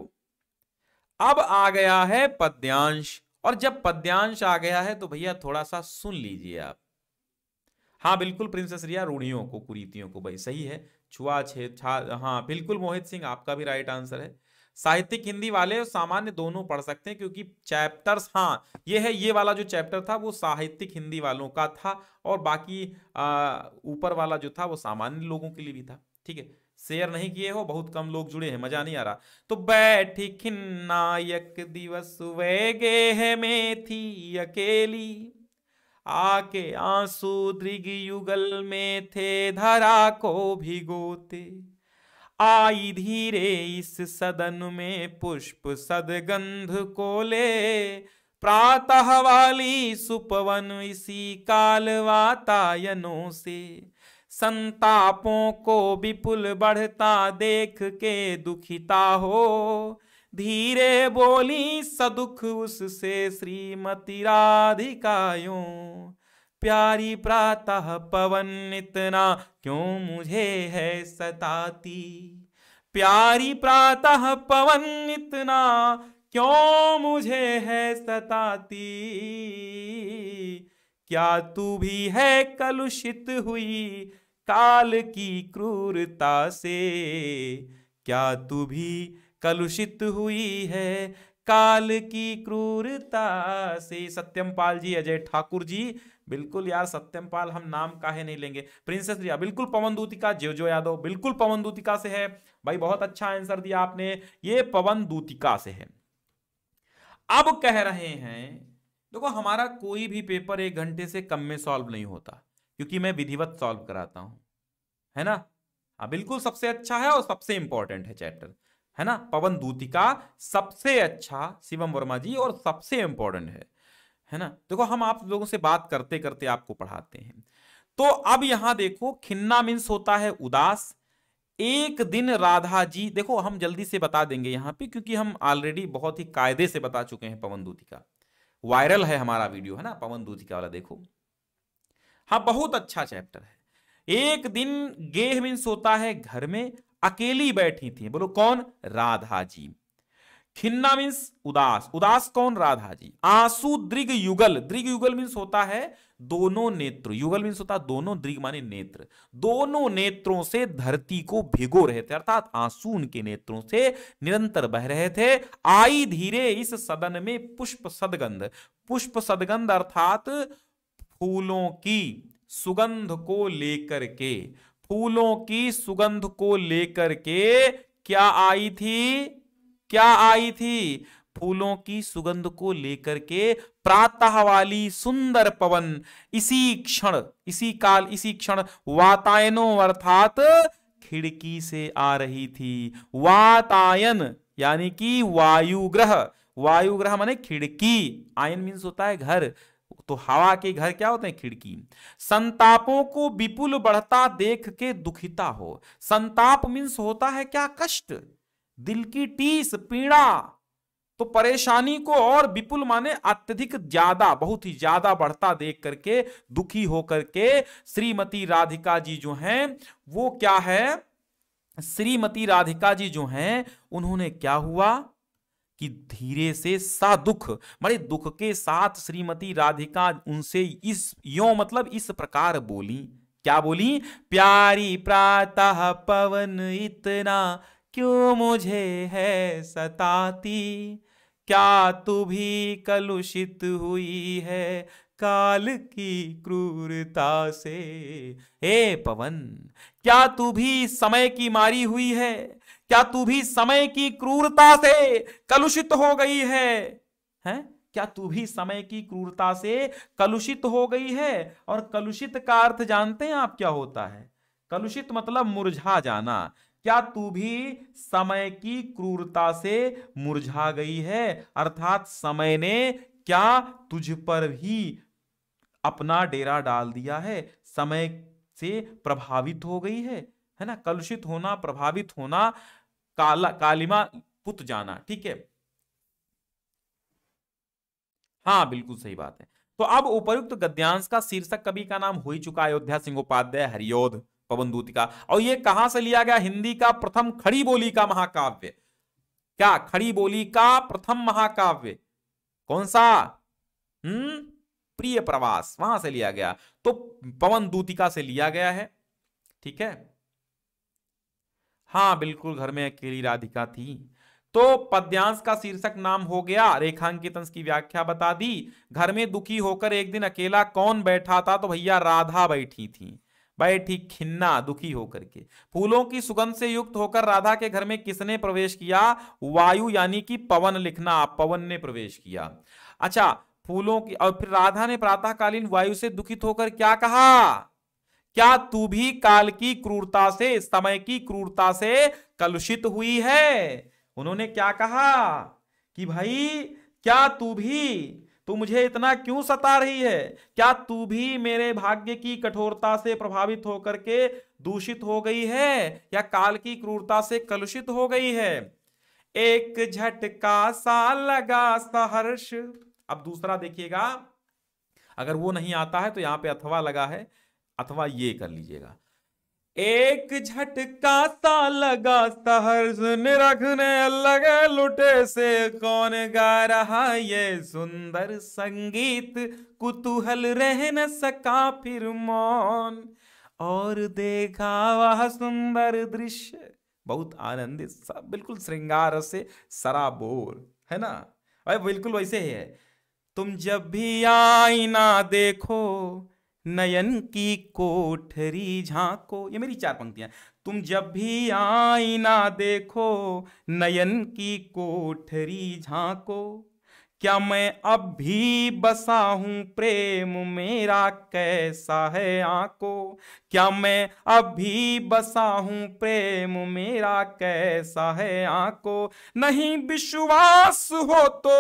S1: अब आ गया है पद्यांश और जब पद्यांश आ गया है तो भैया थोड़ा सा सुन लीजिए आप हाँ बिल्कुल प्रिंसेस रिया रूढ़ियों को कुरीतियों को भाई सही है छुआ छे छा हाँ बिल्कुल मोहित सिंह आपका भी राइट आंसर है साहित्यिक हिंदी वाले और सामान्य दोनों पढ़ सकते हैं क्योंकि चैप्टर्स हाँ ये है ये वाला जो चैप्टर था वो साहित्यिक हिंदी वालों का था और बाकी ऊपर वाला जो था वो सामान्य लोगों के लिए भी था ठीक है शेयर नहीं किए हो बहुत कम लोग जुड़े हैं मजा नहीं आ रहा तो बैठी खिन्नायक दिवस वे गे है थी अकेली आके आंसू दृग युगल में थे धरा को भिगोते आई धीरे इस सदन में पुष्प सदगंध को ले प्रातः वाली सुपवन इसी काल वातायनों से संतापों को विपुल बढ़ता देख के दुखिता हो धीरे बोली सदुख उससे श्रीमती राधिकायों प्यारी प्रातः पवन इतना क्यों मुझे है सताती प्यारी प्रातः पवन इतना क्यों मुझे है सताती क्या तू भी है कलुषित हुई काल की क्रूरता से क्या तू भी कलुषित हुई है काल की क्रूरता से सत्यम पाल जी अजय ठाकुर जी बिल्कुल यार सत्यमपाल हम नाम काहे नहीं लेंगे प्रिंसेस रिया बिल्कुल पवन दूतिका जो यादव बिल्कुल पवन दूतिका से है भाई बहुत अच्छा आंसर दिया आपने ये पवन दूतिका से है अब कह रहे हैं देखो हमारा कोई भी पेपर एक घंटे से कम में सॉल्व नहीं होता क्योंकि मैं विधिवत सॉल्व कराता हूं है ना हाँ बिल्कुल सबसे अच्छा है और सबसे इंपॉर्टेंट है चैप्टर है ना पवन दूतिका सबसे अच्छा शिवम वर्मा जी और सबसे इंपॉर्टेंट है है ना देखो हम आप लोगों से बात करते करते आपको पढ़ाते हैं तो अब यहां देखो खिन्ना मीन्स होता है उदास एक दिन राधा जी देखो हम जल्दी से बता देंगे यहाँ पे क्योंकि हम ऑलरेडी बहुत ही कायदे से बता चुके हैं पवन दूती का वायरल है हमारा वीडियो है ना पवन दूती का वाला देखो हाँ बहुत अच्छा चैप्टर है एक दिन गेह मीन्स होता है घर में अकेली बैठी थी बोलो कौन राधा जी खिन्ना मीन्स उदास उदास कौन राधा जी आंसू दृग युगल दृग युगल मीन्स होता है दोनों नेत्र युगल मीन्स होता है दोनों दृग माने नेत्र दोनों नेत्रों से धरती को भिगो रहे थे अर्थात आंसू उनके नेत्रों से निरंतर बह रहे थे आई धीरे इस सदन में पुष्प सदगंध पुष्प सदगंध अर्थात फूलों की सुगंध को लेकर के फूलों की सुगंध को लेकर के क्या आई थी क्या आई थी फूलों की सुगंध को लेकर के प्रातः वाली सुंदर पवन इसी क्षण इसी काल इसी क्षण वातायनों अर्थात खिड़की से आ रही थी वातायन यानी कि वायु ग्रह वायु ग्रह माने खिड़की आयन मीन्स होता है घर तो हवा के घर क्या होते हैं खिड़की संतापों को विपुल बढ़ता देख के दुखिता हो संताप मीन्स होता है क्या कष्ट दिल की टीस पीड़ा तो परेशानी को और विपुल माने अत्यधिक ज्यादा बहुत ही ज्यादा बढ़ता देख करके दुखी होकर के श्रीमती राधिका जी जो हैं वो क्या है श्रीमती राधिका जी जो हैं उन्होंने क्या हुआ कि धीरे से सा दुख मरे दुख के साथ श्रीमती राधिका उनसे इस यो मतलब इस प्रकार बोली क्या बोली प्यारी प्रातः पवन इतना क्यों मुझे है सताती क्या तू भी कलुषित हुई है काल की क्रूरता से हे पवन क्या तू भी समय की मारी हुई है क्या तू भी समय की क्रूरता से कलुषित हो गई है हैं क्या तू भी समय की क्रूरता से कलुषित हो गई है और कलुषित का अर्थ जानते हैं आप क्या होता है कलुषित मतलब मुरझा जाना क्या तू भी समय की क्रूरता से मुरझा गई है अर्थात समय ने क्या तुझ पर भी अपना डेरा डाल दिया है समय से प्रभावित हो गई है है ना कलुषित होना प्रभावित होना काला कालिमा पुत जाना ठीक है हाँ बिल्कुल सही बात है तो अब उपयुक्त गद्यांश का शीर्षक कवि का नाम हो ही चुका अयोध्या सिंह उपाध्याय हरियोध पवन दूत का और ये कहां से लिया गया हिंदी का प्रथम खड़ी बोली का महाकाव्य क्या खड़ी बोली का प्रथम महाकाव्य कौन सा हम्म प्रिय प्रवास वहां से लिया गया तो पवन दूतिका से लिया गया है ठीक है हाँ बिल्कुल घर में अकेली राधिका थी तो पद्यांश का शीर्षक नाम हो गया रेखांकित अंश की व्याख्या बता दी घर में दुखी होकर एक दिन अकेला कौन बैठा था तो भैया राधा बैठी थी बैठी खिन्ना दुखी होकर के फूलों की सुगंध से युक्त होकर राधा के घर में किसने प्रवेश किया वायु यानी कि पवन लिखना आप पवन ने प्रवेश किया अच्छा फूलों की और फिर राधा ने प्रातःकालीन वायु से दुखित होकर क्या कहा क्या तू भी काल की क्रूरता से समय की क्रूरता से कलुषित हुई है उन्होंने क्या कहा कि भाई क्या तू भी तू मुझे इतना क्यों सता रही है क्या तू भी मेरे भाग्य की कठोरता से प्रभावित होकर के दूषित हो गई है या काल की क्रूरता से कलुषित हो गई है एक झटका सा लगा सहर्ष अब दूसरा देखिएगा अगर वो नहीं आता है तो यहां पे अथवा लगा है अथवा ये कर लीजिएगा एक झटका सा लगा सहर सुन रखने लगे लुटे से कौन गा रहा ये सुंदर संगीत कुतूहल रह न सका फिर मौन और देखा वह सुंदर दृश्य बहुत आनंदित सब बिल्कुल श्रृंगार से सराबोर है ना भाई बिल्कुल वैसे ही है तुम जब भी आईना देखो नयन की कोठरी झांको ये मेरी चार पंक्तियां तुम जब भी आईना देखो नयन की कोठरी झांको क्या मैं अब भी बसा हूँ प्रेम मेरा कैसा है आंको क्या मैं अब भी बसा हूँ प्रेम मेरा कैसा है आंको नहीं विश्वास हो तो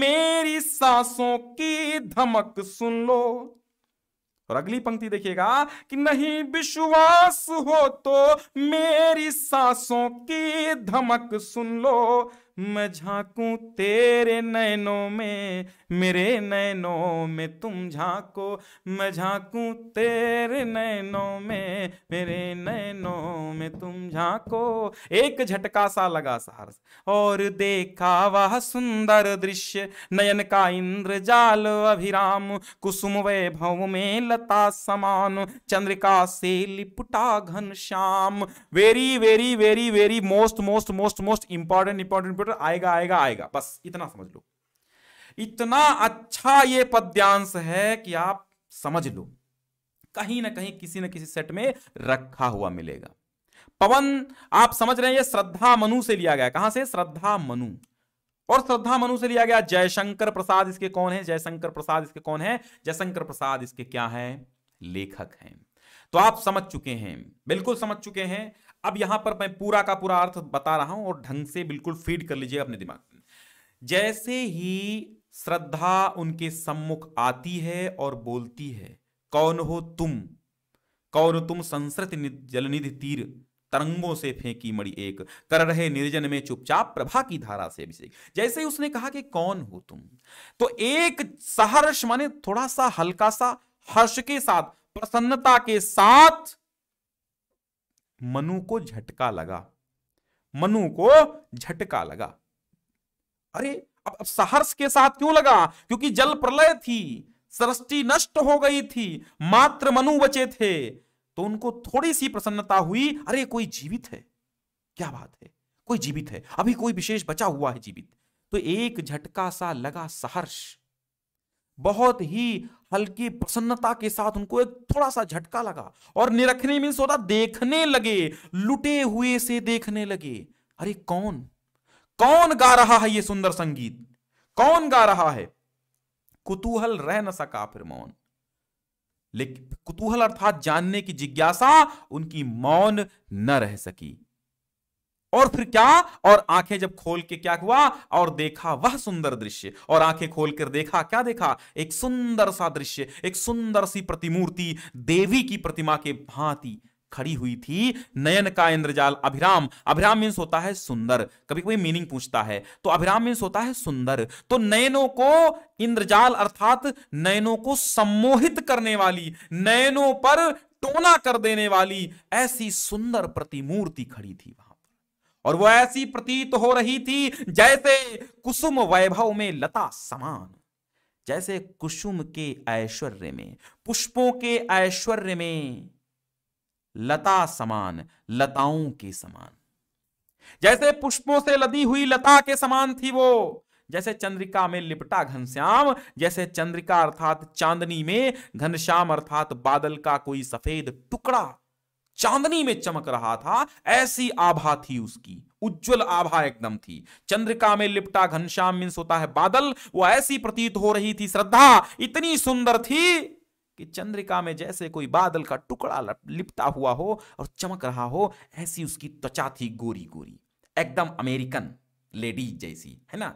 S1: मेरी सांसों की धमक सुन लो और अगली पंक्ति देखिएगा कि नहीं विश्वास हो तो मेरी सांसों की धमक सुन लो मैं झांकू तेरे नैनों में मेरे नैनों में तुम झांको मैं झांकू तेरे नैनों में मेरे नैनों में तुम झांको एक झटका सा लगा सहरसा और देखा वह सुंदर दृश्य नयन का इंद्र जाल अभिराम कुसुम वैभव में लता समान चंद्रिका से लिपटा घन श्याम very very very very most most most most important important important आएगा आएगा आएगा बस इतना समझ लो इतना अच्छा ये पद्यांश है कि आप समझ लो कहीं ना कहीं किसी न किसी सेट में रखा हुआ मिलेगा पवन आप समझ रहे हैं ये श्रद्धा मनु से लिया गया कहां से श्रद्धा मनु और श्रद्धा मनु से लिया गया जयशंकर प्रसाद इसके कौन है जयशंकर प्रसाद इसके कौन है जयशंकर प्रसाद इसके क्या है लेखक हैं तो आप समझ चुके हैं बिल्कुल समझ चुके हैं अब यहां पर मैं पूरा का पूरा अर्थ बता रहा हूं और ढंग से बिल्कुल फीड कर लीजिए अपने दिमाग में जैसे ही श्रद्धा उनके सम्मुख आती है और बोलती है कौन हो तुम कौन तुम संस्कृत जलनिधि तीर तरंगों से फेंकी मड़ी एक कर रहे निर्जन में चुपचाप प्रभा की धारा से अभिषेक जैसे ही उसने कहा कि कौन हो तुम तो एक सहर्ष माने थोड़ा सा हल्का सा हर्ष के साथ प्रसन्नता के साथ मनु को झटका लगा मनु को झटका लगा अरे अब, अब सहर्ष के साथ क्यों लगा क्योंकि जल प्रलय थी सृष्टि नष्ट हो गई थी मात्र मनु बचे थे तो उनको थोड़ी सी प्रसन्नता हुई अरे कोई जीवित है क्या बात है कोई जीवित है अभी कोई विशेष बचा हुआ है जीवित तो एक झटका सा लगा सहर्ष बहुत ही हल्की प्रसन्नता के साथ उनको एक थोड़ा सा झटका लगा और निरखने में सोदा देखने लगे लुटे हुए से देखने लगे अरे कौन कौन गा रहा है ये सुंदर संगीत कौन गा रहा है कुतूहल रह न सका फिर मौन लेकिन कुतूहल अर्थात जानने की जिज्ञासा उनकी मौन न रह सकी और फिर क्या और आंखें जब खोल के क्या हुआ और देखा वह सुंदर दृश्य और आंखें खोल कर देखा क्या देखा एक सुंदर सा दृश्य एक सुंदर सी प्रतिमूर्ति देवी की प्रतिमा के भांति खड़ी हुई थी नयन का इंद्रजाल अभिराम अभिराम मीन्स होता है सुंदर कभी कोई मीनिंग पूछता है तो अभिराम मीन्स होता है सुंदर तो नयनों को इंद्रजाल अर्थात नयनों को सम्मोहित करने वाली नयनों पर टोना कर देने वाली ऐसी सुंदर प्रतिमूर्ति खड़ी थी वहां पर और वो ऐसी प्रतीत हो रही थी जैसे कुसुम वैभव में लता समान जैसे कुसुम के ऐश्वर्य में पुष्पों के ऐश्वर्य में लता समान लताओं के समान जैसे पुष्पों से लदी हुई लता के समान थी वो जैसे चंद्रिका में लिपटा घनश्याम जैसे चंद्रिका अर्थात चांदनी में घनश्याम अर्थात बादल का कोई सफेद टुकड़ा चांदनी में चमक रहा था ऐसी आभा थी उसकी उज्जवल आभा एकदम थी चंद्रिका में लिपटा घनश्याम मीन्स होता है बादल वो ऐसी प्रतीत हो रही थी श्रद्धा इतनी सुंदर थी कि चंद्रिका में जैसे कोई बादल का टुकड़ा लिपटा हुआ हो और चमक रहा हो ऐसी उसकी त्वचा थी गोरी गोरी एकदम अमेरिकन लेडीज जैसी है ना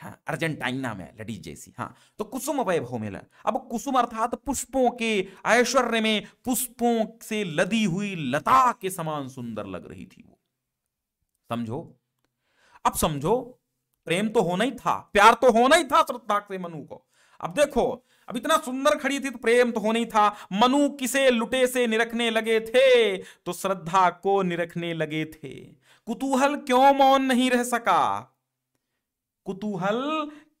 S1: हाँ अर्जेंटाइना में लेडीज जैसी हाँ तो कुसुम वैभव मेला अब कुसुम अर्थात पुष्पों के ऐश्वर्य में पुष्पों से लदी हुई लता के समान सुंदर लग रही थी वो समझो अब समझो प्रेम तो होना ही था प्यार तो होना ही था श्रद्धा से मनु को अब देखो अब इतना सुंदर खड़ी थी तो प्रेम तो होने ही था मनु किसे लुटे से निरखने लगे थे तो श्रद्धा को निरखने लगे थे कुतूहल क्यों मौन नहीं रह सका कुतूहल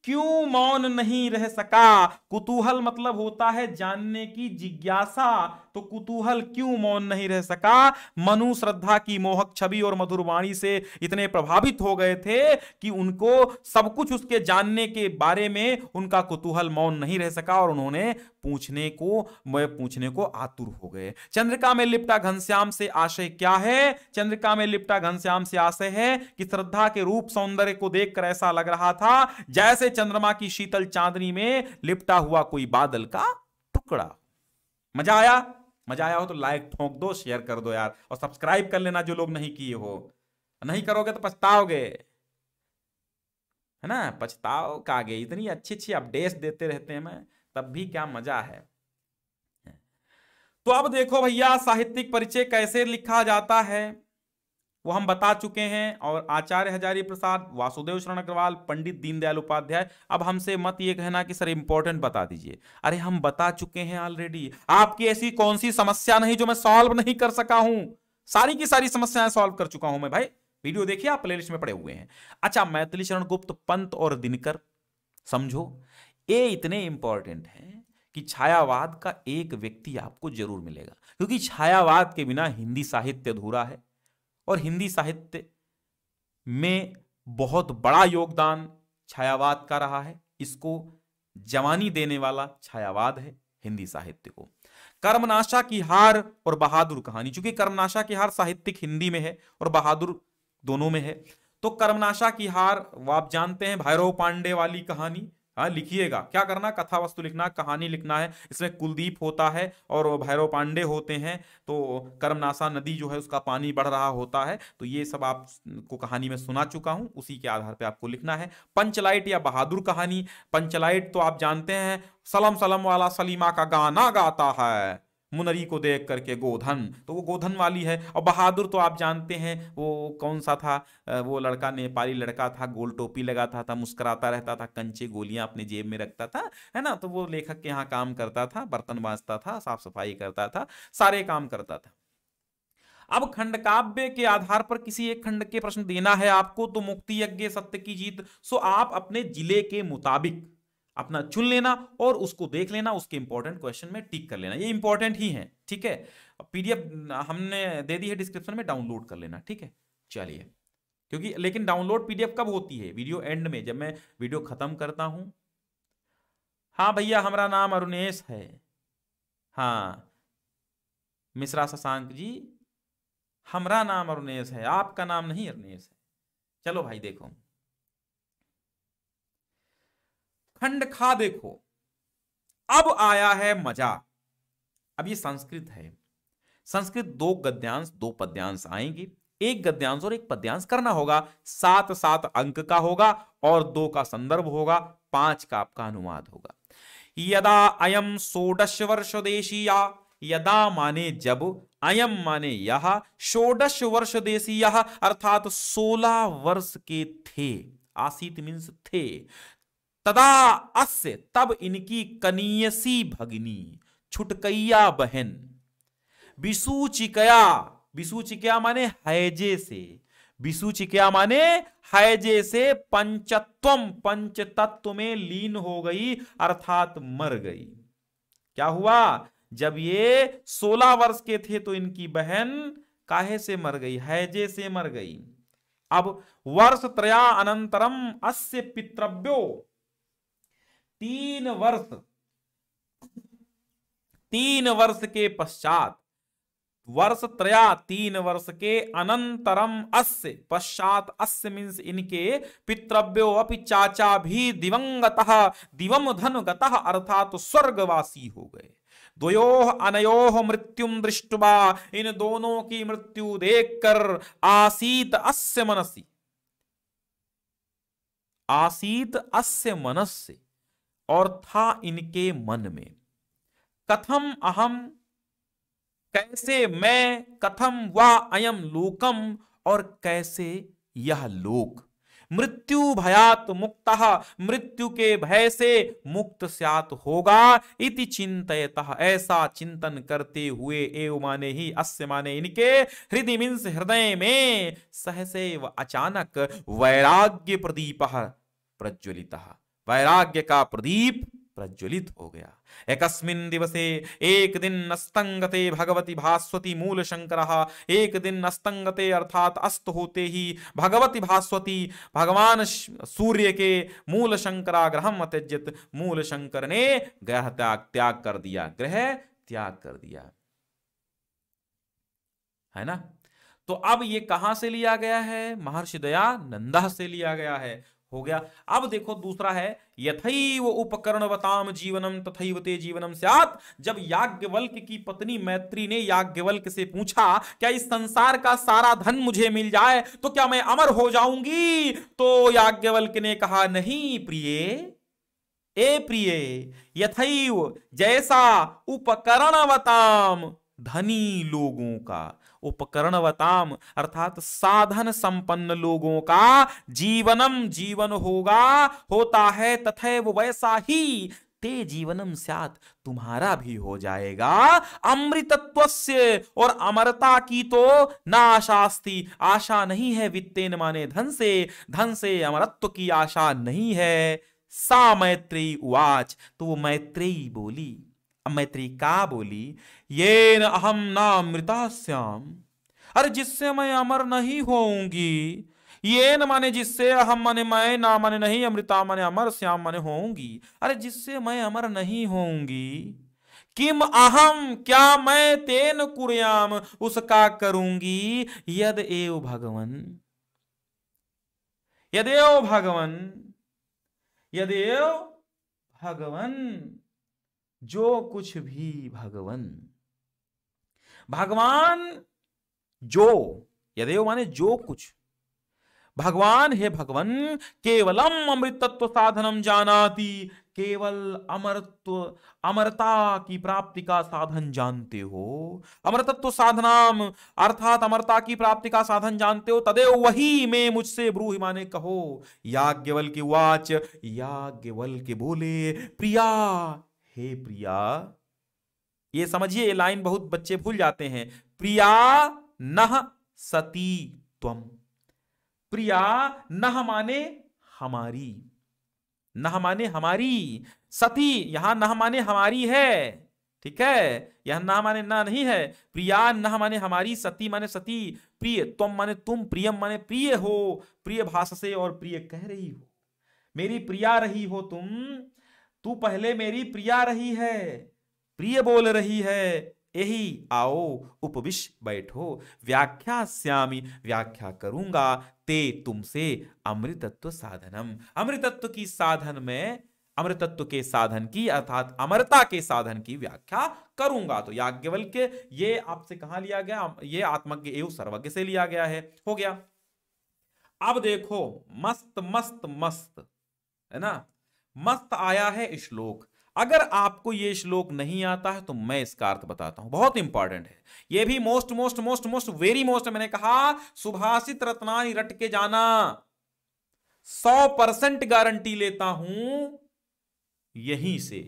S1: क्यों मौन नहीं रह सका कुतूहल मतलब होता है जानने की जिज्ञासा तो कुतूहल क्यों मौन नहीं रह सका मनु श्रद्धा की मोहक छवि और मधुर वाणी से इतने प्रभावित हो गए थे कि उनको सब कुछ उसके जानने के बारे में उनका कुतूहल मौन नहीं रह सका और उन्होंने पूछने को मैं पूछने को आतुर हो गए चंद्रिका में लिपटा घनश्याम से आशय क्या है चंद्रिका में लिपटा घनश्याम से आशय है कि श्रद्धा के रूप सौंदर्य को देखकर ऐसा लग रहा था जैसे चंद्रमा की शीतल चांदनी में लिपटा हुआ कोई बादल का टुकड़ा मजा आया मजा आया हो तो लाइक ठोंक दो शेयर कर दो यार और सब्सक्राइब कर लेना जो लोग नहीं किए हो नहीं करोगे तो पछताओगे है ना पछताओ कागे इतनी अच्छी अच्छी अपडेट्स देते रहते हैं मैं तब भी क्या मजा है तो अब देखो भैया साहित्यिक परिचय कैसे लिखा जाता है वो हम बता चुके हैं और आचार्य हजारी प्रसाद वासुदेव शरण अग्रवाल पंडित दीनदयाल उपाध्याय अब हमसे मत ये कहना कि सर इंपॉर्टेंट बता दीजिए अरे हम बता चुके हैं ऑलरेडी आपकी ऐसी कौन सी समस्या नहीं जो मैं सॉल्व नहीं कर सका हूं सारी की सारी समस्याएं सॉल्व कर चुका हूं मैं भाई वीडियो देखिए आप प्लेलिस्ट में पड़े हुए हैं अच्छा मैथिली शरण गुप्त पंत और दिनकर समझो ये इतने इंपॉर्टेंट हैं कि छायावाद का एक व्यक्ति आपको जरूर मिलेगा क्योंकि छायावाद के बिना हिंदी साहित्य अधूरा है और हिंदी साहित्य में बहुत बड़ा योगदान छायावाद का रहा है इसको जवानी देने वाला छायावाद है हिंदी साहित्य को कर्मनाशा की हार और बहादुर कहानी चूंकि कर्मनाशा की हार साहित्यिक हिंदी में है और बहादुर दोनों में है तो कर्मनाशा की हार आप जानते हैं भैरव पांडे वाली कहानी हाँ लिखिएगा क्या करना कथा वस्तु लिखना कहानी लिखना है इसमें कुलदीप होता है और भैरव पांडे होते हैं तो कर्मनाशा नदी जो है उसका पानी बढ़ रहा होता है तो ये सब आपको कहानी में सुना चुका हूँ उसी के आधार पर आपको लिखना है पंचलाइट या बहादुर कहानी पंचलाइट तो आप जानते हैं सलम सलम वाला सलीमा का गाना गाता है मुनरी को देख करके गोधन तो वो गोधन वाली है और बहादुर तो आप जानते हैं वो कौन सा था वो लड़का नेपाली लड़का था गोल टोपी लगाता था मुस्कराता रहता था कंचे गोलियां अपने जेब में रखता था है ना तो वो लेखक के यहाँ काम करता था बर्तन बांजता था साफ सफाई करता था सारे काम करता था अब खंड काव्य के आधार पर किसी एक खंड के प्रश्न देना है आपको तो मुक्ति यज्ञ सत्य की जीत सो आप अपने जिले के मुताबिक अपना चुन लेना और उसको देख लेना उसके इंपॉर्टेंट क्वेश्चन में टिक कर लेना ये इंपॉर्टेंट ही है ठीक है पीडीएफ हमने दे दी है डिस्क्रिप्शन में डाउनलोड कर लेना ठीक है चलिए क्योंकि लेकिन डाउनलोड पीडीएफ कब होती है वीडियो एंड में जब मैं वीडियो खत्म करता हूं हाँ भैया हमारा नाम अरुणेश है हाँ मिश्रा शशांक जी हमारा नाम अरुणेश है आपका नाम नहीं अरुणेश है चलो भाई देखो खंड खा देखो अब आया है मजा अब ये संस्कृत है संस्कृत दो गद्यांश दो पद्यांश आएंगे एक गद्यांश और एक पद्यांश करना होगा सात सात अंक का होगा और दो का संदर्भ होगा पांच का आपका अनुवाद होगा यदा अयम सोडश वर्ष देशीया यदा माने जब अयम माने यह षोडश वर्ष देशी यह अर्थात सोलह वर्ष के थे आसित मीन्स थे तदा अस्य तब इनकी कनियसी भगनी छुटकैया बहन विसूचिकया विसूचिकया माने हैजे से विसूचिकया माने हैजे से पंचत्वम तत्व में लीन हो गई अर्थात मर गई क्या हुआ जब ये सोलह वर्ष के थे तो इनकी बहन काहे से मर गई हैजे से मर गई अब वर्ष त्रया अनंतरम अस्य पितृव्यो तीन वर्ष तीन वर्ष के पश्चात वर्ष त्रया तीन वर्ष के अनंतरम अस्य पश्चात अस्य मीन्स इनके पितृव्यो अपि चाचा भी दिवंगत दिवम धनु अर्थात तो स्वर्गवासी हो गए द्वयो अनयो मृत्युम दृष्टवा इन दोनों की मृत्यु देखकर आसीत अस्य मनसी आसीत अस्य मनसी और था इनके मन में कथम अहम कैसे मैं कथम वा अयम लोकम और कैसे यह लोक मृत्यु भयात मुक्त मृत्यु के भय से मुक्त स्यात होगा इति चिंतित ऐसा चिंतन करते हुए एव माने ही अस्य माने इनके हृदय मिंस हृदय में सहसे व अचानक वैराग्य प्रदीप प्रज्वलित वैराग्य का प्रदीप प्रज्वलित हो गया एकस्मिन दिवसे एक दिन अस्तंगते भगवती भास्वती मूल शंकर एक दिन अस्तंगते अर्थात अस्त होते ही भगवती भास्वती भगवान सूर्य के मूल शंकरा ग्रहम त्यजित मूल शंकर ने ग्रह त्याग त्याग कर दिया ग्रह त्याग कर दिया है ना तो अब ये कहां से लिया गया है महर्षि दया नंदा से लिया गया है हो गया अब देखो दूसरा है यथैव उपकरणवताम जीवनम तथैव ते जीवनम स्यात जब याज्ञवल्क की पत्नी मैत्री ने याज्ञवल्क से पूछा क्या इस संसार का सारा धन मुझे मिल जाए तो क्या मैं अमर हो जाऊंगी तो याज्ञवल्क ने कहा नहीं प्रिय ए प्रिय यथैव जैसा उपकरणवताम धनी लोगों का उपकरणवताम अर्थात साधन संपन्न लोगों का जीवनम जीवन होगा होता है तथा वो वैसा ही ते जीवनम सात तुम्हारा भी हो जाएगा अमृतत्व और अमरता की तो ना आशास्ती आशा नहीं है वित्तेन माने धन से धन से अमरत्व की आशा नहीं है सा मैत्री उवाच तो वो मैत्रेयी बोली मैत्रिका बोली ये न अहम ना अमृता श्याम अरे जिससे मैं अमर नहीं होऊंगी ये न माने जिससे अहम माने मैं ना माने नहीं अमृता माने अमर श्याम माने होऊंगी अरे जिससे मैं अमर नहीं होऊंगी किम अहम क्या मैं तेन कुरयाम उसका करूंगी यद एव भगवन यदेव भगवन यदेव भगवन जो कुछ भी भगवान भगवान जो यदेव माने जो कुछ भगवान हे भगवन केवलम अमृतत्व साधनम जानाती केवल अमरत्व अमरता की प्राप्ति का साधन जानते हो अमरतत्व साधनाम अर्थात अमरता की प्राप्ति का साधन जानते हो तदेव वही में मुझसे ब्रू हिमाने कहो याज्ञवल के वाच याज्ञवल के बोले प्रिया हे प्रिया ये समझिए ये लाइन बहुत बच्चे भूल जाते हैं प्रिया नह सती त्वम प्रिया नह माने हमारी नह माने हमारी सती यहां नह माने हमारी है ठीक है यह ना माने ना नहीं है प्रिया न माने हमारी सती माने सती प्रिय तुम माने तुम प्रियम माने प्रिय हो प्रिय भाष से और प्रिय कह रही हो मेरी प्रिया रही हो तुम तू पहले मेरी प्रिया रही है प्रिय बोल रही है यही आओ उपविश बैठो व्याख्या श्यामी व्याख्या करूंगा ते तुमसे अमृतत्व साधनम अमृतत्व की साधन में अमृतत्व के साधन की अर्थात अमरता के साधन की व्याख्या करूंगा तो याज्ञवल के ये आपसे कहा लिया गया ये आत्मज्ञ एवं सर्वज्ञ से लिया गया है हो गया अब देखो मस्त मस्त मस्त है ना मस्त आया है श्लोक अगर आपको ये श्लोक नहीं आता है तो मैं इसका अर्थ बताता हूं बहुत इंपॉर्टेंट है ये भी most most most most very most मैंने कहा सुभाषित रत्नानी रट के जाना सौ परसेंट गारंटी लेता हूं यहीं से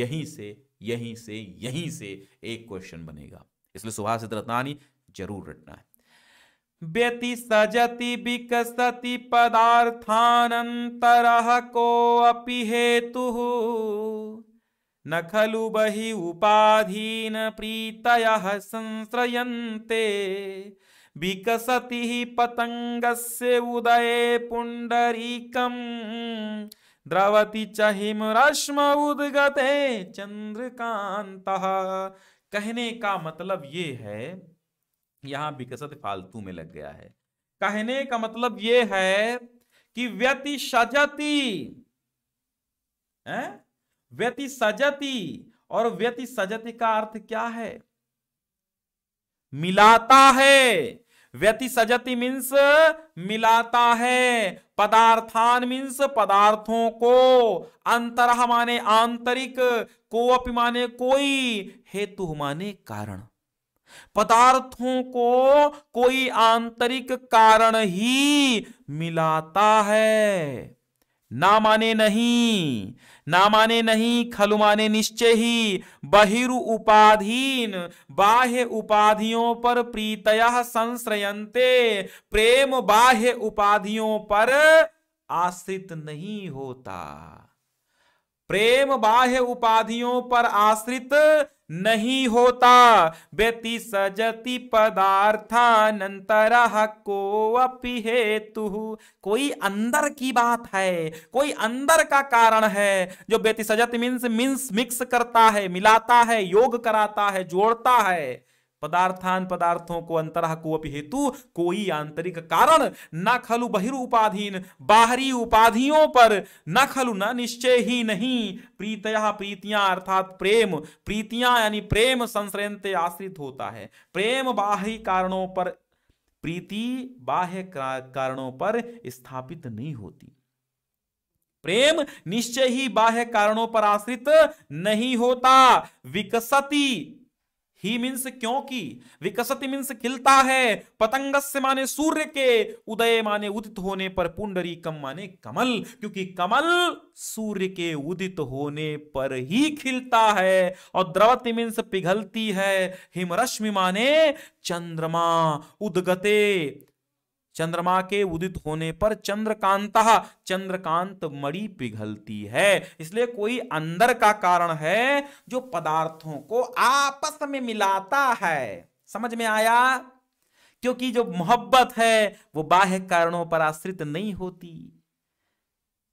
S1: यहीं से यहीं से यहीं से एक क्वेश्चन बनेगा इसलिए सुभाषित रत्नानी जरूर रटना है व्यति सजति विकसति को कोऽपि हेतु न खलु बहि उपाधीन प्रीतयः संश्रयते विकसति पतंग से उदय पुंडरीक द्रवती च रश्म उदगते चंद्रकांत कहने का मतलब ये है यहां विकसित फालतू में लग गया है कहने का मतलब यह है कि व्यति सजती व्यति सजती और व्यति सजति का अर्थ क्या है मिलाता है व्यति सजति मीन्स मिलाता है पदार्थान मीन्स पदार्थों को अंतर माने आंतरिक को अपि माने कोई हेतु माने कारण पदार्थों को कोई आंतरिक कारण ही मिलाता है ना माने नहीं ना माने नहीं खलु माने निश्चय ही बहिरु उपाधीन बाह्य उपाधियों पर प्रीतया संश्रयते प्रेम बाह्य उपाधियों पर आश्रित नहीं होता प्रेम बाह्य उपाधियों पर आश्रित नहीं होता व्यति सजति पदार्थानंतर को अपि हेतु कोई अंदर की बात है कोई अंदर का कारण है जो व्यति सजत मीन्स मीन्स मिक्स करता है मिलाता है योग कराता है जोड़ता है पदार्थान पदार्थों को अंतरा को हेतु कोई आंतरिक कारण न खलु बहिर उपाधीन बाहरी उपाधियों पर न खलु न निश्चय ही नहीं प्रीतया प्रीतियां अर्थात प्रेम प्रीतियां यानी प्रेम संसरते आश्रित होता है प्रेम बाहरी कारणों पर प्रीति बाह्य कारणों पर स्थापित नहीं होती प्रेम निश्चय ही बाह्य कारणों पर आश्रित नहीं होता विकसती ही मीन्स क्योंकि विकसित मीन्स खिलता है पतंगस्य माने सूर्य के उदय माने उदित होने पर पुंडरी कम माने कमल क्योंकि कमल सूर्य के उदित होने पर ही खिलता है और द्रवती मीन्स पिघलती है हिमरश्मि माने चंद्रमा उदगते चंद्रमा के उदित होने पर चंद्रकांत चंद्रकांत मणि पिघलती है इसलिए कोई अंदर का कारण है जो पदार्थों को आपस में मिलाता है समझ में आया क्योंकि जो मोहब्बत है वो बाह्य कारणों पर आश्रित नहीं होती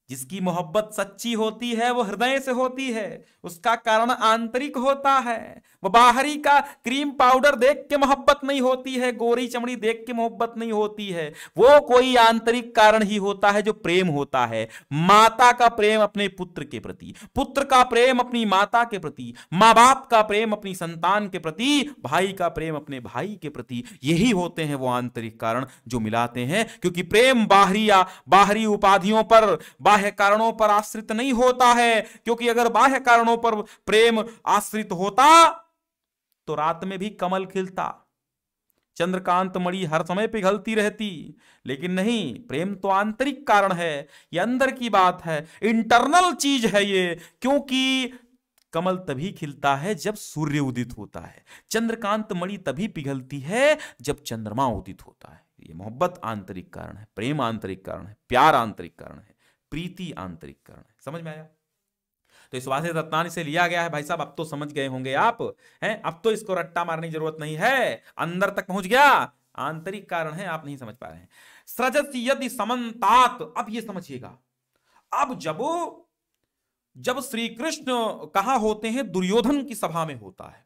S1: जिसकी मोहब्बत सच्ची होती है वो हृदय से होती है उसका कारण आंतरिक होता है वो बाहरी का क्रीम पाउडर देख के मोहब्बत नहीं होती है गोरी चमड़ी देख के मोहब्बत नहीं होती है वो कोई आंतरिक कारण ही होता है जो प्रेम होता है माता का प्रेम अपने पुत्र के प्रति पुत्र का प्रेम अपनी माता के प्रति माँ बाप का प्रेम अपनी संतान के प्रति भाई का प्रेम अपने भाई के प्रति यही होते हैं वो आंतरिक कारण जो मिलाते हैं क्योंकि प्रेम बाहरी या बाहरी उपाधियों पर बाहरी बाह्य कारणों पर आश्रित नहीं होता है क्योंकि अगर बाह्य कारणों पर प्रेम आश्रित होता तो रात में भी कमल खिलता चंद्रकांत मणि हर समय पिघलती रहती लेकिन नहीं प्रेम तो आंतरिक कारण है ये अंदर की बात है इंटरनल चीज है ये क्योंकि कमल तभी खिलता है जब सूर्य उदित होता है चंद्रकांत मणि तभी पिघलती है जब चंद्रमा उदित होता है ये मोहब्बत आंतरिक कारण है प्रेम आंतरिक कारण है प्यार आंतरिक कारण है प्रीति आंतरिक करण है समझ में आया तो इस वासे रत्नानी से लिया गया है भाई साहब अब तो समझ गए होंगे आप हैं अब तो इसको रट्टा मारने की जरूरत नहीं है अंदर तक पहुंच गया आंतरिक कारण है आप नहीं समझ पा रहे हैं सृजत यदि समन्तात अब ये समझिएगा अब जब जब श्री कृष्ण कहा होते हैं दुर्योधन की सभा में होता है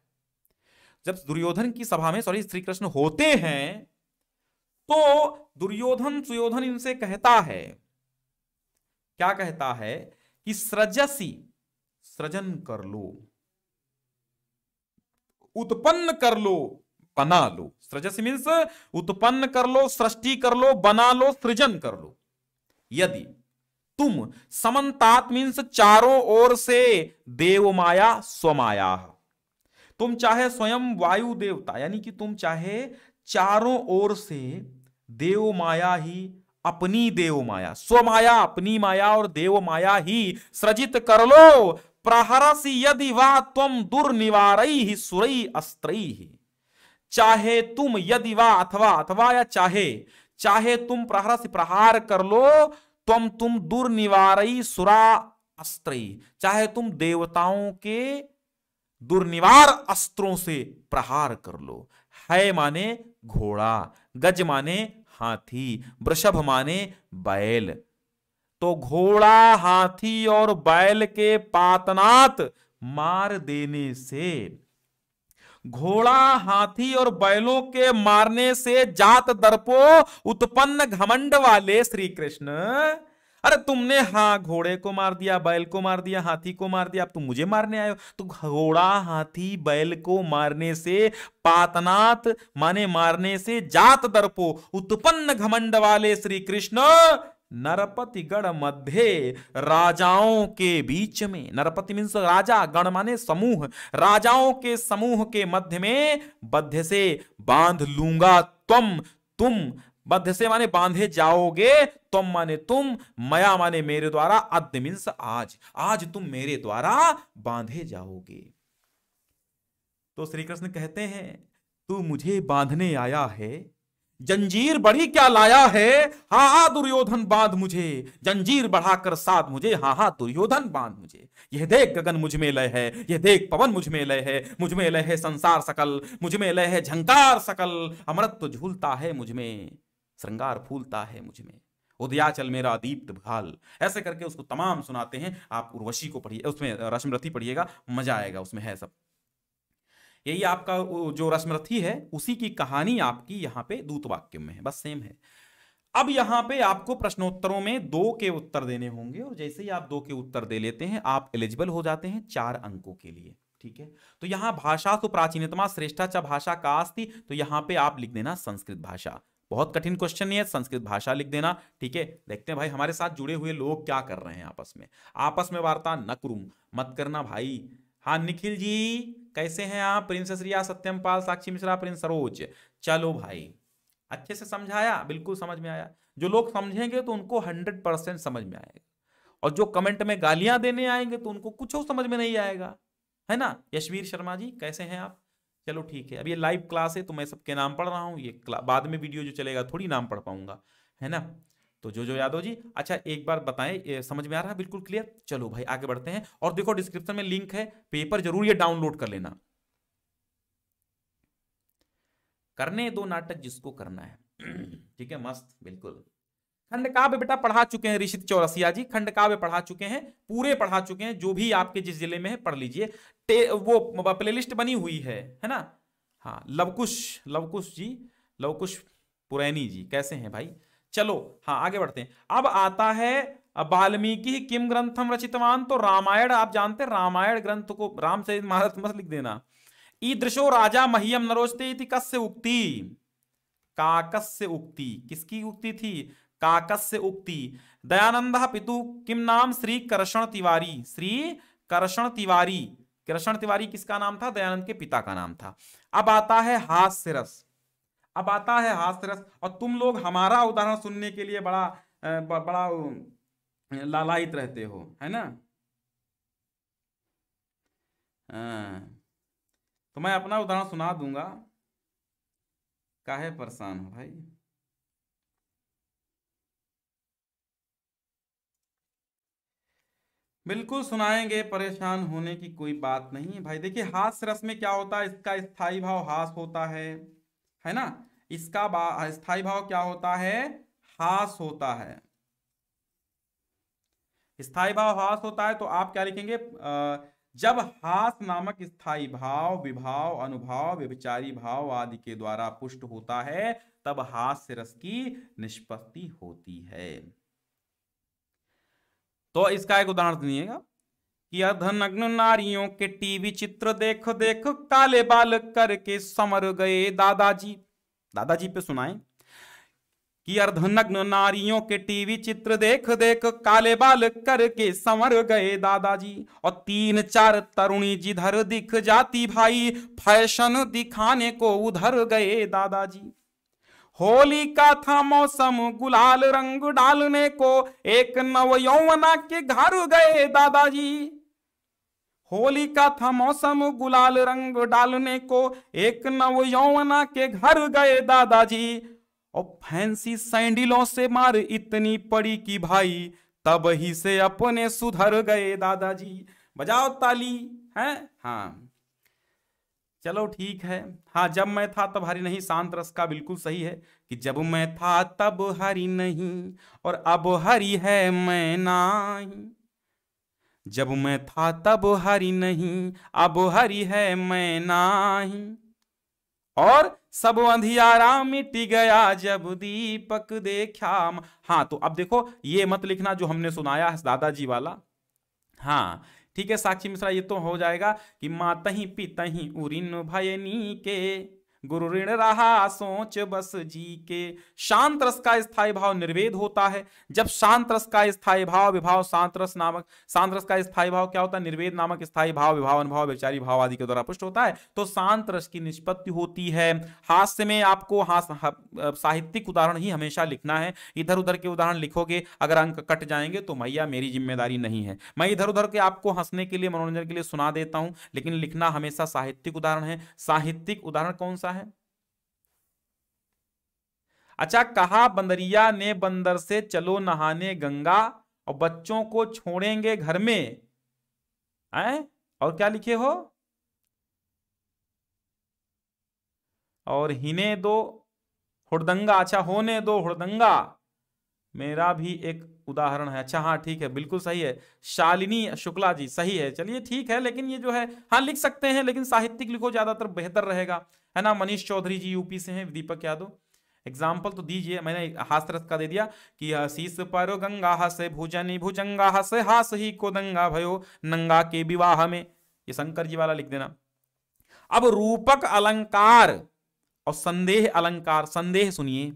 S1: जब दुर्योधन की सभा में सॉरी श्री कृष्ण होते हैं तो दुर्योधन सुयोधन इनसे कहता है क्या कहता है कि सृजसी सृजन कर लो उत्पन्न कर लो बना लो सृजसी मीन्स उत्पन्न कर लो सृष्टि कर लो बना लो सृजन कर लो यदि तुम समन्तात मीन्स चारों ओर से देव स्व स्वमाया तुम चाहे स्वयं वायु देवता यानी कि तुम चाहे चारों ओर से देव माया ही अपनी देव माया स्व माया अपनी माया और देव माया ही सृजित कर लो प्रहरसी यदि वा तुम दुर्निवार सुरई अस्त्र चाहे तुम यदि वा अथवा अथवा या चाहे चाहे तुम प्रहरस प्रहार कर लो तुम तुम दुर्निवार सुरा अस्त्र चाहे तुम देवताओं के दुर्निवार अस्त्रों से प्रहार कर लो है माने घोड़ा गज माने हाथी वृषभ माने बैल तो घोड़ा हाथी और बैल के पातनात मार देने से घोड़ा हाथी और बैलों के मारने से जात दर्पो उत्पन्न घमंड वाले श्री कृष्ण अरे तुमने हाँ घोड़े को मार दिया बैल को मार दिया हाथी को मार दिया अब तुम मुझे मारने आए हो तो घोड़ा हाथी बैल को मारने से पातनात माने मारने से जात दर्पो उत्पन्न घमंड वाले श्री कृष्ण नरपतिगढ़ मध्य राजाओं के बीच में नरपति मीन्स राजा गण माने समूह राजाओं के समूह के मध्य में बद्ध से बांध लूंगा तुम तुम बद्ध से माने बांधे जाओगे तुम माने तुम मया माने मेरे द्वारा अद्य मीन्स आज आज तुम मेरे द्वारा बांधे जाओगे तो श्री कृष्ण कहते हैं तू मुझे बांधने आया है जंजीर बड़ी क्या लाया है हा हा दुर्योधन बांध मुझे जंजीर बढ़ाकर साथ मुझे हा हा दुर्योधन बांध मुझे यह देख गगन मुझ में लय है यह देख पवन मुझ में लय है मुझ में लय है संसार सकल मुझ में लय है झंकार सकल अमृत तो झूलता है मुझ में श्रृंगार फूलता है मुझ में उदयाचल मेरा दीप्त भाल ऐसे करके उसको तमाम सुनाते हैं आप उर्वशी को पढ़िए उसमें रश्मरथी पढ़िएगा मजा आएगा उसमें है सब यही आपका जो रश्मरथी है उसी की कहानी आपकी यहाँ पे दूत वाक्य में है बस सेम है अब यहाँ पे आपको प्रश्नोत्तरों में दो के उत्तर देने होंगे और जैसे ही आप दो के उत्तर दे लेते हैं आप एलिजिबल हो जाते हैं चार अंकों के लिए ठीक है तो यहाँ भाषा तो प्राचीनतमा श्रेष्ठा च भाषा का आस्ती तो यहाँ पे आप लिख देना संस्कृत भाषा बहुत कठिन क्वेश्चन नहीं है संस्कृत भाषा लिख देना ठीक है देखते हैं भाई हमारे साथ जुड़े हुए लोग क्या कर रहे हैं आपस में आपस में वार्ता न करूं मत करना भाई हाँ निखिल जी कैसे हैं आप प्रिंसेस रिया सत्यम पाल साक्षी मिश्रा प्रिंस सरोज चलो भाई अच्छे से समझाया बिल्कुल समझ में आया जो लोग समझेंगे तो उनको हंड्रेड समझ में आएगा और जो कमेंट में गालियां देने आएंगे तो उनको कुछ समझ में नहीं आएगा है ना यशवीर शर्मा जी कैसे हैं आप चलो ठीक है अब ये लाइव क्लास है तो मैं सबके नाम पढ़ रहा हूँ ये बाद में वीडियो जो चलेगा थोड़ी नाम पढ़ पाऊंगा है ना तो जो जो यादव जी अच्छा एक बार बताएं समझ में आ रहा है बिल्कुल क्लियर चलो भाई आगे बढ़ते हैं और देखो डिस्क्रिप्शन में लिंक है पेपर जरूर ये डाउनलोड कर लेना करने दो नाटक जिसको करना है <clears throat> ठीक है मस्त बिल्कुल खंड काव्य बेटा पढ़ा चुके हैं ऋषित चौरसिया जी खंड काव्य पढ़ा चुके हैं पूरे पढ़ा चुके हैं जो भी आपके जिस जिले में है पढ़ लीजिए वो प्लेलिस्ट बनी हुई है है ना हाँ लवकुश लवकुश जी लवकुश पुरैनी जी कैसे हैं भाई चलो हाँ आगे बढ़ते हैं अब आता है वाल्मीकि किम ग्रंथम रचितवान तो रामायण आप जानते हैं रामायण ग्रंथ को राम से महारत मत लिख देना ईदृशो राजा महियम नरोजते कस्य उक्ति काकस्य उक्ति किसकी उक्ति थी काकस्य उक्ति दयानंद पितु किम नाम श्री कृष्ण तिवारी श्री कर्षण तिवारी कृष्ण तिवारी किसका नाम था दयानंद के पिता का नाम था अब आता है हास्य रस अब आता है हास्य रस और तुम लोग हमारा उदाहरण सुनने के लिए बड़ा बड़ा लालायित रहते हो है ना तो मैं अपना उदाहरण सुना दूंगा काहे परेशान हो भाई बिल्कुल सुनाएंगे परेशान होने की कोई बात नहीं भाई देखिए हास रस में क्या होता है इसका स्थाई भाव हास होता है है ना इसका स्थाई भाव क्या होता है हास होता है स्थाई भाव हास होता है तो आप क्या लिखेंगे जब हास नामक स्थाई भाव विभाव अनुभाव व्यभिचारी भाव आदि के द्वारा पुष्ट होता है तब हास रस की निष्पत्ति होती है तो इसका एक उदाहरण दीजिएगा कि अधनग्न नारियों के टीवी चित्र देख देख काले बाल करके समर गए दादाजी दादाजी पे सुनाए कि अर्धनग्न नारियों के टीवी चित्र देख देख काले बाल करके समर गए दादाजी और तीन चार तरुणी जिधर दिख जाती भाई फैशन दिखाने को उधर गए दादाजी होली का था मौसम गुलाल रंग डालने को एक नव यौवना के घर गए दादाजी होली का था मौसम गुलाल रंग डालने को एक नव यौवना के घर गए दादाजी और फैंसी सैंडिलों से मार इतनी पड़ी कि भाई तब ही से अपने सुधर गए दादाजी बजाओ ताली है हाँ चलो ठीक है हाँ जब मैं था तब हरी नहीं शांत रस का बिल्कुल सही है कि जब मैं था तब हरी नहीं और अब हरी है मैं नाही जब मैं था तब हरी नहीं अब हरी है मैं नाही और सब अंधियारा मिट गया जब दीपक देखा हाँ तो अब देखो ये मत लिखना जो हमने सुनाया है दादाजी वाला हाँ ठीक है साक्षी मिश्रा ये तो हो जाएगा कि मातही ही उरिन भयनी के गुरु ऋण रहा सोच बस जी के शांत रस का स्थायी भाव निर्वेद होता है जब शांत रस का स्थायी भाव विभाव शांत रस नामक शांत रस का स्थायी भाव क्या होता है निर्वेद नामक स्थायी भाव विभाव अनुभाव विचारी भाव आदि के द्वारा पुष्ट होता है तो शांत रस की निष्पत्ति होती है हास्य में आपको हास साहित्यिक उदाहरण ही हमेशा लिखना है इधर उधर के उदाहरण लिखोगे अगर अंक कट जाएंगे तो मैया मेरी जिम्मेदारी नहीं है मैं इधर उधर के आपको हंसने के लिए मनोरंजन के लिए सुना देता हूं लेकिन लिखना हमेशा साहित्यिक उदाहरण है साहित्यिक उदाहरण कौन सा होता है अच्छा कहा बंदरिया ने बंदर से चलो नहाने गंगा और बच्चों को छोड़ेंगे घर में आए? और क्या लिखे हो और हिने दो हुड़दंगा अच्छा होने दो हुड़दंगा मेरा भी एक उदाहरण है अच्छा हाँ ठीक है बिल्कुल सही है शालिनी शुक्ला जी सही है चलिए ठीक है लेकिन ये जो है हाँ लिख सकते हैं लेकिन साहित्यिक लिखो ज्यादातर बेहतर रहेगा है ना मनीष चौधरी जी यूपी से हैं दीपक यादव एग्जाम्पल तो दीजिए मैंने हास्यरस का दे दिया कि शीस पर गंगा हसे भुजनी भुजंगा हसे हास ही को दंगा भयो नंगा के विवाह में ये शंकर जी वाला लिख देना अब रूपक अलंकार और संदेह अलंकार संदेह सुनिए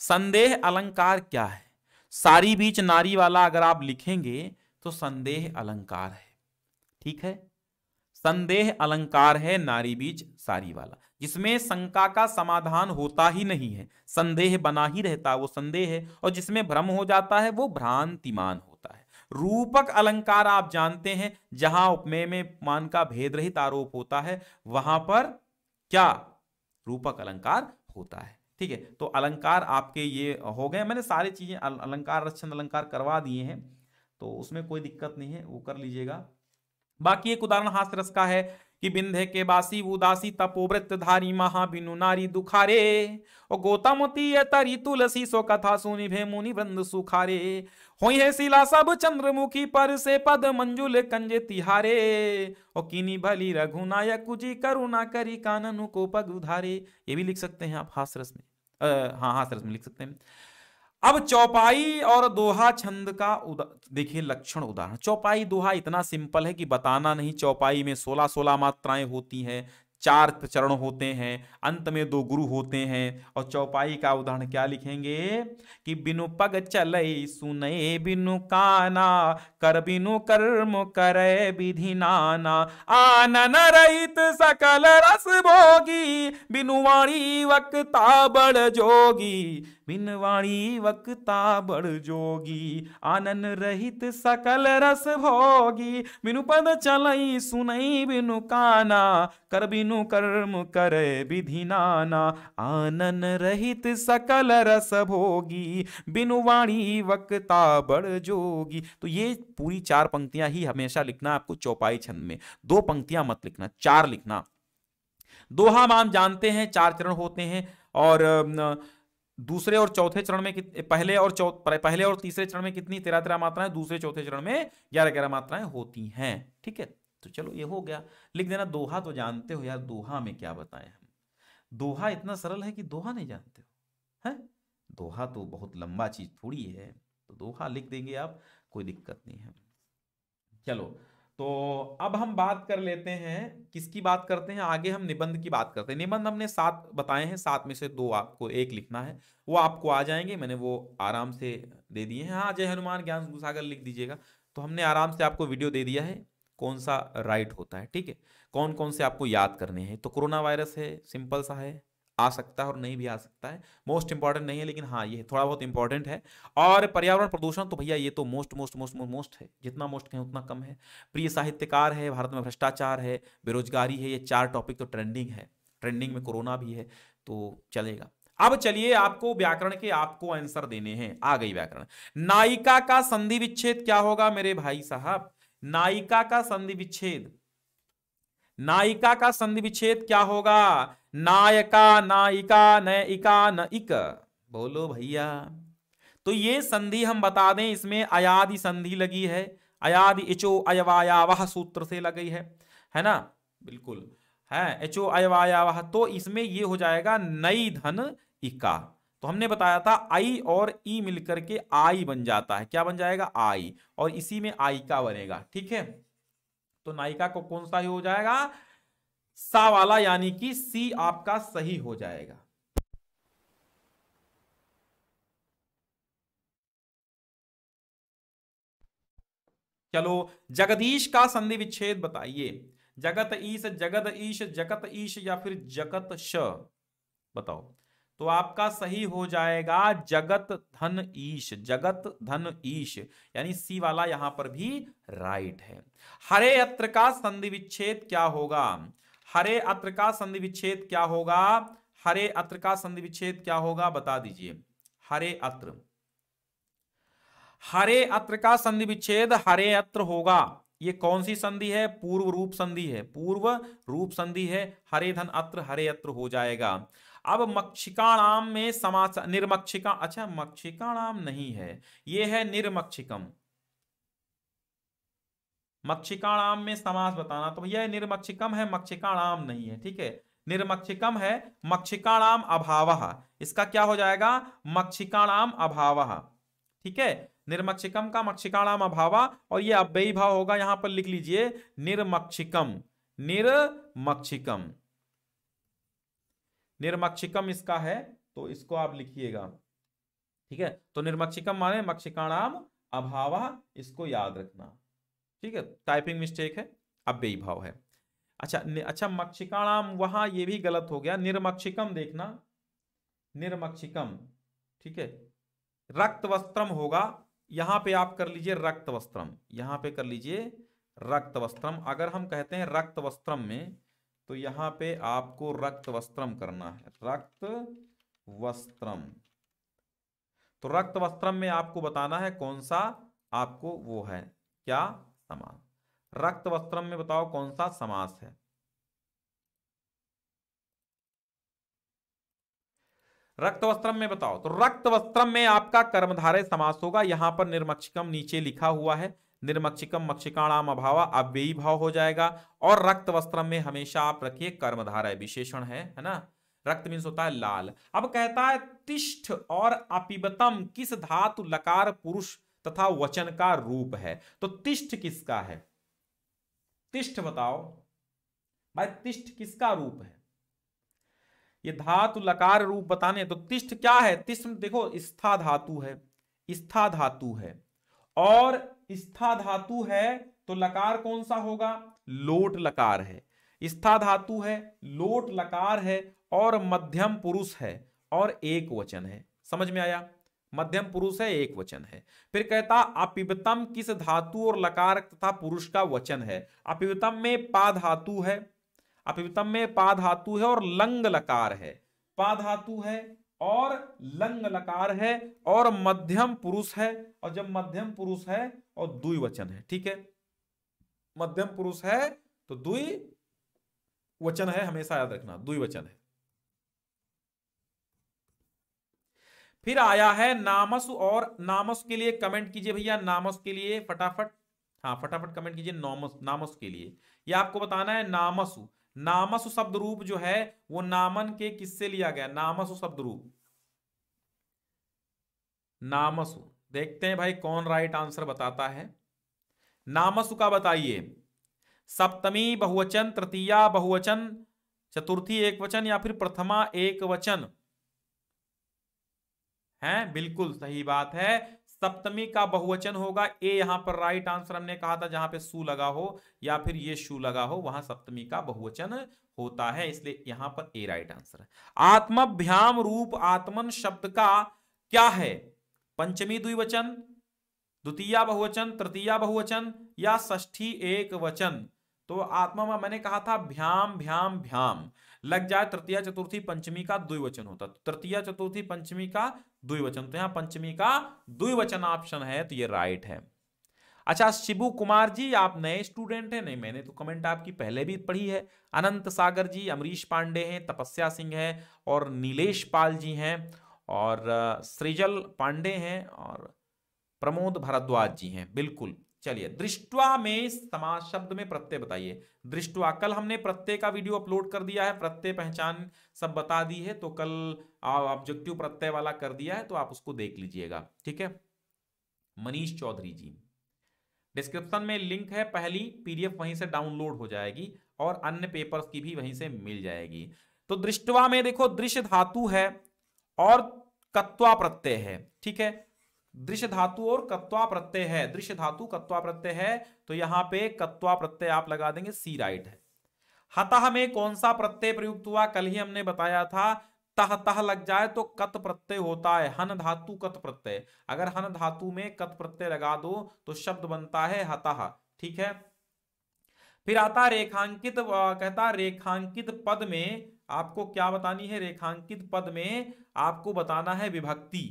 S1: संदेह अलंकार क्या है सारी बीच नारी वाला अगर आप लिखेंगे तो संदेह अलंकार है ठीक है संदेह अलंकार है नारी बीच सारी वाला जिसमें शंका का समाधान होता ही नहीं है संदेह बना ही रहता है वो संदेह है और जिसमें भ्रम हो जाता है वो भ्रांतिमान होता है रूपक अलंकार आप जानते हैं जहां उपमेय में मान का भेद रहित आरोप होता है वहां पर क्या रूपक अलंकार होता है ठीक है तो अलंकार आपके ये हो गए मैंने सारी चीज़ें अलंकार रक्षण अलंकार करवा दिए हैं तो उसमें कोई दिक्कत नहीं है वो कर लीजिएगा बाकी एक उदाहरण हाथ रस का है कि बिंधे के बासी उदासी तपोव्रत धारी महा बिनु नारी दुखारे और गोतामती तरी तुलसी सो कथा सुनि भे मुनि वृंद सुखारे हो शिला सब चंद्रमुखी पर से पद मंजुल कंज तिहारे और किनी भली रघुनायक कुजी करुणा करी काननु को पग उधारे ये भी लिख सकते हैं आप हासरस में हाँ हाँ सर इसमें लिख सकते हैं अब चौपाई और दोहा छंद का देखिए लक्षण उदाहरण चौपाई दोहा इतना सिंपल है कि बताना नहीं चौपाई में सोलह सोलह मात्राएं होती हैं चार चरण होते हैं अंत में दो गुरु होते हैं और चौपाई का उदाहरण क्या लिखेंगे कि बिनु पग चले सुने बिनु काना कर बिनु कर्म करे विधि नाना आनन रहित सकल रस भोगी बिनु वाणी वक्ता बड़ जोगी बिनवाणी वक्ता बड़ जोगी आनन रहित सकल रस भोगी बिनु पद चलई सुनई बिनु काना कर बिनु कर्म करे विधि नाना आनन रहित सकल रस भोगी बिनु वाणी वक्ता बड़ जोगी तो ये पूरी चार पंक्तियां ही हमेशा लिखना आपको चौपाई छंद में दो पंक्तियां मत लिखना चार लिखना दोहा माम जानते हैं चार चरण होते हैं और न, दूसरे और चौथे चरण में पहले और पहले और तीसरे चरण में कितनी तेरह तेरह मात्राएं दूसरे चौथे चरण में ग्यारह ग्यारह मात्राएं होती हैं ठीक है तो चलो ये हो गया लिख देना दोहा तो जानते हो यार दोहा में क्या बताएं हम दोहा इतना सरल है कि दोहा नहीं जानते हो है दोहा तो बहुत लंबा चीज थोड़ी है तो दोहा लिख देंगे आप कोई दिक्कत नहीं है चलो तो अब हम बात कर लेते हैं किसकी बात करते हैं आगे हम निबंध की बात करते हैं निबंध हमने सात बताए हैं सात में से दो आपको एक लिखना है वो आपको आ जाएंगे मैंने वो आराम से दे दिए हैं हाँ जय हनुमान ज्ञान गुसागर लिख दीजिएगा तो हमने आराम से आपको वीडियो दे दिया है कौन सा राइट होता है ठीक है कौन कौन से आपको याद करने हैं तो कोरोना वायरस है सिंपल सा है आ सकता है और नहीं भी आ सकता है मोस्ट इंपॉर्टेंट नहीं है लेकिन हाँ ये थोड़ा बहुत इंपॉर्टेंट है और पर्यावरण प्रदूषण तो भैया ये तो मोस्ट मोस्ट मोस्ट मोस्ट है जितना मोस्ट कहें उतना कम है प्रिय साहित्यकार है भारत में भ्रष्टाचार है बेरोजगारी है ये चार टॉपिक तो ट्रेंडिंग है ट्रेंडिंग में कोरोना भी है तो चलेगा अब चलिए आपको व्याकरण के आपको आंसर देने हैं आ गई व्याकरण नायिका का संधि विच्छेद क्या होगा मेरे भाई साहब नायिका का संधि विच्छेद नायिका का संधि विच्छेद क्या होगा नायका नायिका नयिका न इक बोलो भैया तो ये संधि हम बता दें इसमें अयादि संधि लगी है अयादि इचो वह सूत्र से लगी है है ना बिल्कुल है एचो वह तो इसमें ये हो जाएगा नई धन इका तो हमने बताया था आई और ई मिलकर के आई बन जाता है क्या बन जाएगा आई और इसी में आई का बनेगा ठीक है तो नायिका को कौन सा ही हो जाएगा सा वाला यानी कि सी आपका सही हो जाएगा चलो जगदीश का संधि विच्छेद बताइए जगत ईश जगत ईश जगत ईश या फिर जगत श बताओ तो आपका सही हो जाएगा जगत धन ईश जगत धन ईश यानी सी वाला यहां पर भी राइट है हरे अत्र का संधि विच्छेद क्या होगा हरे अत्र का संधि विच्छेद क्या होगा हरे अत्र का संधि विच्छेद क्या होगा बता दीजिए हरे अत्र हरे अत्र का संधि विच्छेद हरे अत्र होगा ये कौन सी संधि है पूर्व रूप संधि है पूर्व रूप संधि है हरे धन अत्र हरे अत्र हो जाएगा अब मक्षिकाणाम में समास निर्मक्षिका अच्छा मक्षिकाणाम नहीं है ये है निर्मक्षिकम मक्षिकाणाम में समास बताना तो यह निर्मक्षिकम है मक्षिकाणाम नहीं है ठीक है निर्मक्षिकम है मक्षिकाणाम अभाव इसका क्या हो जाएगा मक्षिकाणाम अभाव ठीक है निर्मक्षिकम का मक्षिकाणाम अभाव और यह अव्ययी भाव होगा यहां पर लिख लीजिए निर्मक्षिकम निर्मक्षिकम निर्मक्षिकम इसका है तो इसको आप लिखिएगा ठीक है तो निर्मक्षिकम माने मक्षिकाणाम अभाव इसको याद रखना ठीक है टाइपिंग मिस्टेक है अब भाव है अच्छा अच्छा मक्षिकाणाम वहां ये भी गलत हो गया निर्मक्षिकम देखना निर्मक्षिकम ठीक है रक्त वस्त्रम होगा यहां पे आप कर लीजिए रक्त वस्त्रम यहां पे कर लीजिए रक्त वस्त्रम अगर हम कहते हैं रक्त वस्त्रम में तो यहां पे आपको रक्त वस्त्रम करना है रक्त वस्त्रम तो रक्त वस्त्रम में आपको बताना है कौन सा आपको वो है क्या समास रक्त वस्त्रम में बताओ कौन सा समास है रक्त वस्त्रम में बताओ तो रक्त वस्त्रम में आपका कर्मधारय समास होगा यहां पर निर्मक्षकम नीचे लिखा हुआ है निर्मक्षिकम मक्षिकाणाम अभाव अव्ययी भाव हो जाएगा और रक्त वस्त्र में हमेशा आप रखिए कर्मधारा विशेषण है है ना रक्त मीन्स होता है लाल अब कहता है तिष्ठ और अपिबतम किस धातु लकार पुरुष तथा वचन का रूप है तो तिष्ठ किसका है तिष्ठ बताओ भाई तिष्ठ किसका रूप है ये धातु लकार रूप बताने तो तिष्ठ क्या है तिष्ठ देखो स्था धातु है स्था धातु है और स्था धातु है तो लकार कौन सा होगा लोट लकार है स्था धातु है लोट लकार है और मध्यम पुरुष है और एक वचन है समझ में आया मध्यम पुरुष है एक वचन है फिर कहता अपिबतम किस धातु और लकार तथा पुरुष का वचन है अपिबतम में पा धातु है अपिबतम में पा धातु है और लंग लकार है पा धातु है और लंग लकार है और मध्यम पुरुष है और जब मध्यम पुरुष है और वचन है ठीक है मध्यम पुरुष है तो दुई वचन है हमेशा याद रखना दुई वचन है फिर आया है नामस और नामस के लिए कमेंट कीजिए भैया नामस के लिए फटाफट हाँ फटाफट कमेंट कीजिए नामस नामस के लिए ये आपको बताना है नामसु नामसु शब्द रूप जो है वो नामन के किससे लिया गया नामसु शब्द रूप नामसु देखते हैं भाई कौन राइट आंसर बताता है नामसु का बताइए सप्तमी बहुवचन तृतीया बहुवचन चतुर्थी एक वचन या फिर प्रथमा एक वचन है बिल्कुल सही बात है सप्तमी का बहुवचन होगा ए यहां पर राइट आंसर हमने कहा था जहां पे सू लगा हो या फिर ये शू लगा हो वहां सप्तमी का बहुवचन होता है इसलिए यहां पर ए राइट आंसर है आत्मभ्याम रूप आत्मन शब्द का क्या है पंचमी द्विवचन द्वितीय बहुवचन तृतीय बहुवचन या ष्ठी एक वचन तो आत्मा में मैंने कहा था भ्याम भ्याम भ्याम लग जाए तृतीय चतुर्थी पंचमी का द्विवचन होता तृतीय चतुर्थी पंचमी का द्विवचन तो यहां पंचमी का द्विवचन ऑप्शन है तो ये राइट है अच्छा शिबू कुमार जी आप नए स्टूडेंट हैं नहीं मैंने तो कमेंट आपकी पहले भी पढ़ी है अनंत सागर जी अमरीश पांडे हैं तपस्या सिंह है और नीलेश पाल जी हैं और सृजल पांडे हैं और प्रमोद भारद्वाज जी हैं बिल्कुल चलिए दृष्टवा में समाज शब्द में प्रत्यय बताइए दृष्टवा कल हमने प्रत्यय का वीडियो अपलोड कर दिया है प्रत्यय पहचान सब बता दी है तो कल ऑब्जेक्टिव प्रत्यय वाला कर दिया है तो आप उसको देख लीजिएगा ठीक है मनीष चौधरी जी डिस्क्रिप्शन में लिंक है पहली पीडीएफ वहीं से डाउनलोड हो जाएगी और अन्य पेपर की भी वहीं से मिल जाएगी तो दृष्टवा में देखो दृश्य धातु है और कत्वा प्रत्यय है ठीक है दृश्य धातु और कत्वा प्रत्यय है दृश्य धातु कत्वा प्रत्यय है तो यहां पे कत्वा प्रत्यय आप लगा देंगे सी राइट है हतः में कौन सा प्रत्यय प्रयुक्त हुआ कल ही हमने बताया था तह तह लग जाए तो कत प्रत्यय होता है हन धातु कत प्रत्यय अगर हन धातु में कत प्रत्यय लगा दो तो शब्द बनता है हतः ठीक है फिर आता रेखांकित कहता रेखांकित पद में आपको क्या बतानी है रेखांकित पद में आपको बताना है विभक्ति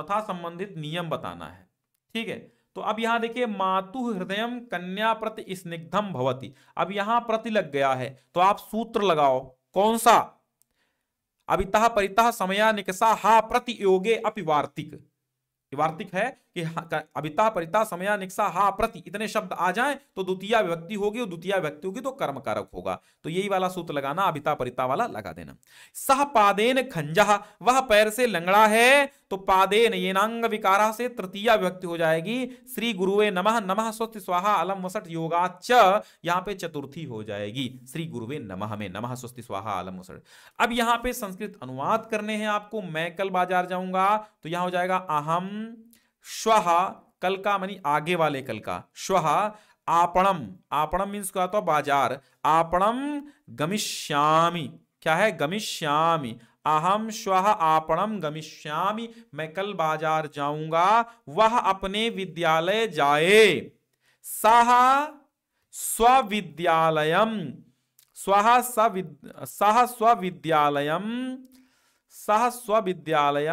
S1: तथा संबंधित नियम बताना है ठीक है तो अब यहां देखिए मातु हृदय कन्या प्रति स्निग्धम भवती अब यहां प्रति लग गया है तो आप सूत्र लगाओ कौन सा अभिता परिता समया निकसा हा प्रति योगे अपिवार्तिक वार्तिक है कि हाँ, अभिता परिता समया निक्सा हा प्रति इतने शब्द आ जाए तो द्वितीय व्यक्ति होगी और द्वितीय व्यक्ति होगी तो कर्म कारक होगा तो यही वाला सूत्र लगाना अभिता परिता वाला लगा देना सह पादेन खंजा वह पैर से लंगड़ा है तो पादेन येनांग विकारा से तृतीय व्यक्ति हो जाएगी श्री गुरुवे नमः नमः स्वस्थ स्वाहा अलम वसठ योगाच यहाँ पे चतुर्थी हो जाएगी श्री गुरुवे नमः में नमः स्वस्थ स्वाहा अलम वसठ अब यहाँ पे संस्कृत अनुवाद करने हैं आपको मैं कल बाजार जाऊंगा तो यहाँ हो जाएगा अहम श्व कल का मनी आगे वाले कल का श्व आपणम आपणम मीन्स क्या होता है बाजार आपणम गमिष्यामी क्या है गमिष्यामी अहम श्व आपणम गमिष्यामी मैं कल बाजार जाऊंगा वह अपने विद्यालय जाए सह स्विद्यालय सह स्विद्यालय सह स्विद्यालय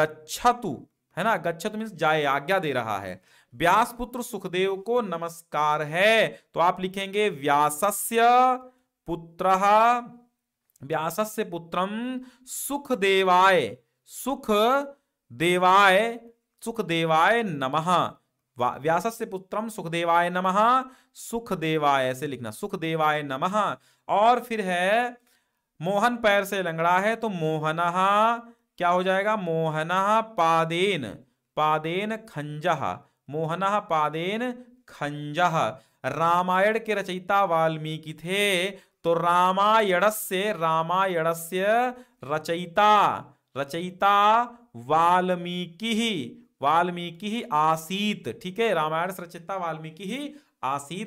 S1: गच्छतु है ना गच्छत मीन जाए आज्ञा दे रहा है व्यास पुत्र सुखदेव को नमस्कार है तो आप लिखेंगे व्यासस्य पुत्र व्यासस्य पुत्रम सुखदेवाय सुख देवाय सुखदेवाय नमः व्यासस्य पुत्रम सुखदेवाय नमः सुखदेवाय ऐसे लिखना सुखदेवाय नमः और फिर है मोहन पैर से लंगड़ा है तो मोहनहा क्या हो जाएगा मोहना पादेन पादेन खंजह मोहना पादेन खंजह रामायण के रचयिता वाल्मीकि थे तो रामायण से रामायण से रचयिता रचयिता वाल्मीकि वाल्मीकि आसीत ठीक है रामायण से रचयिता वाल्मीकि ही आसीत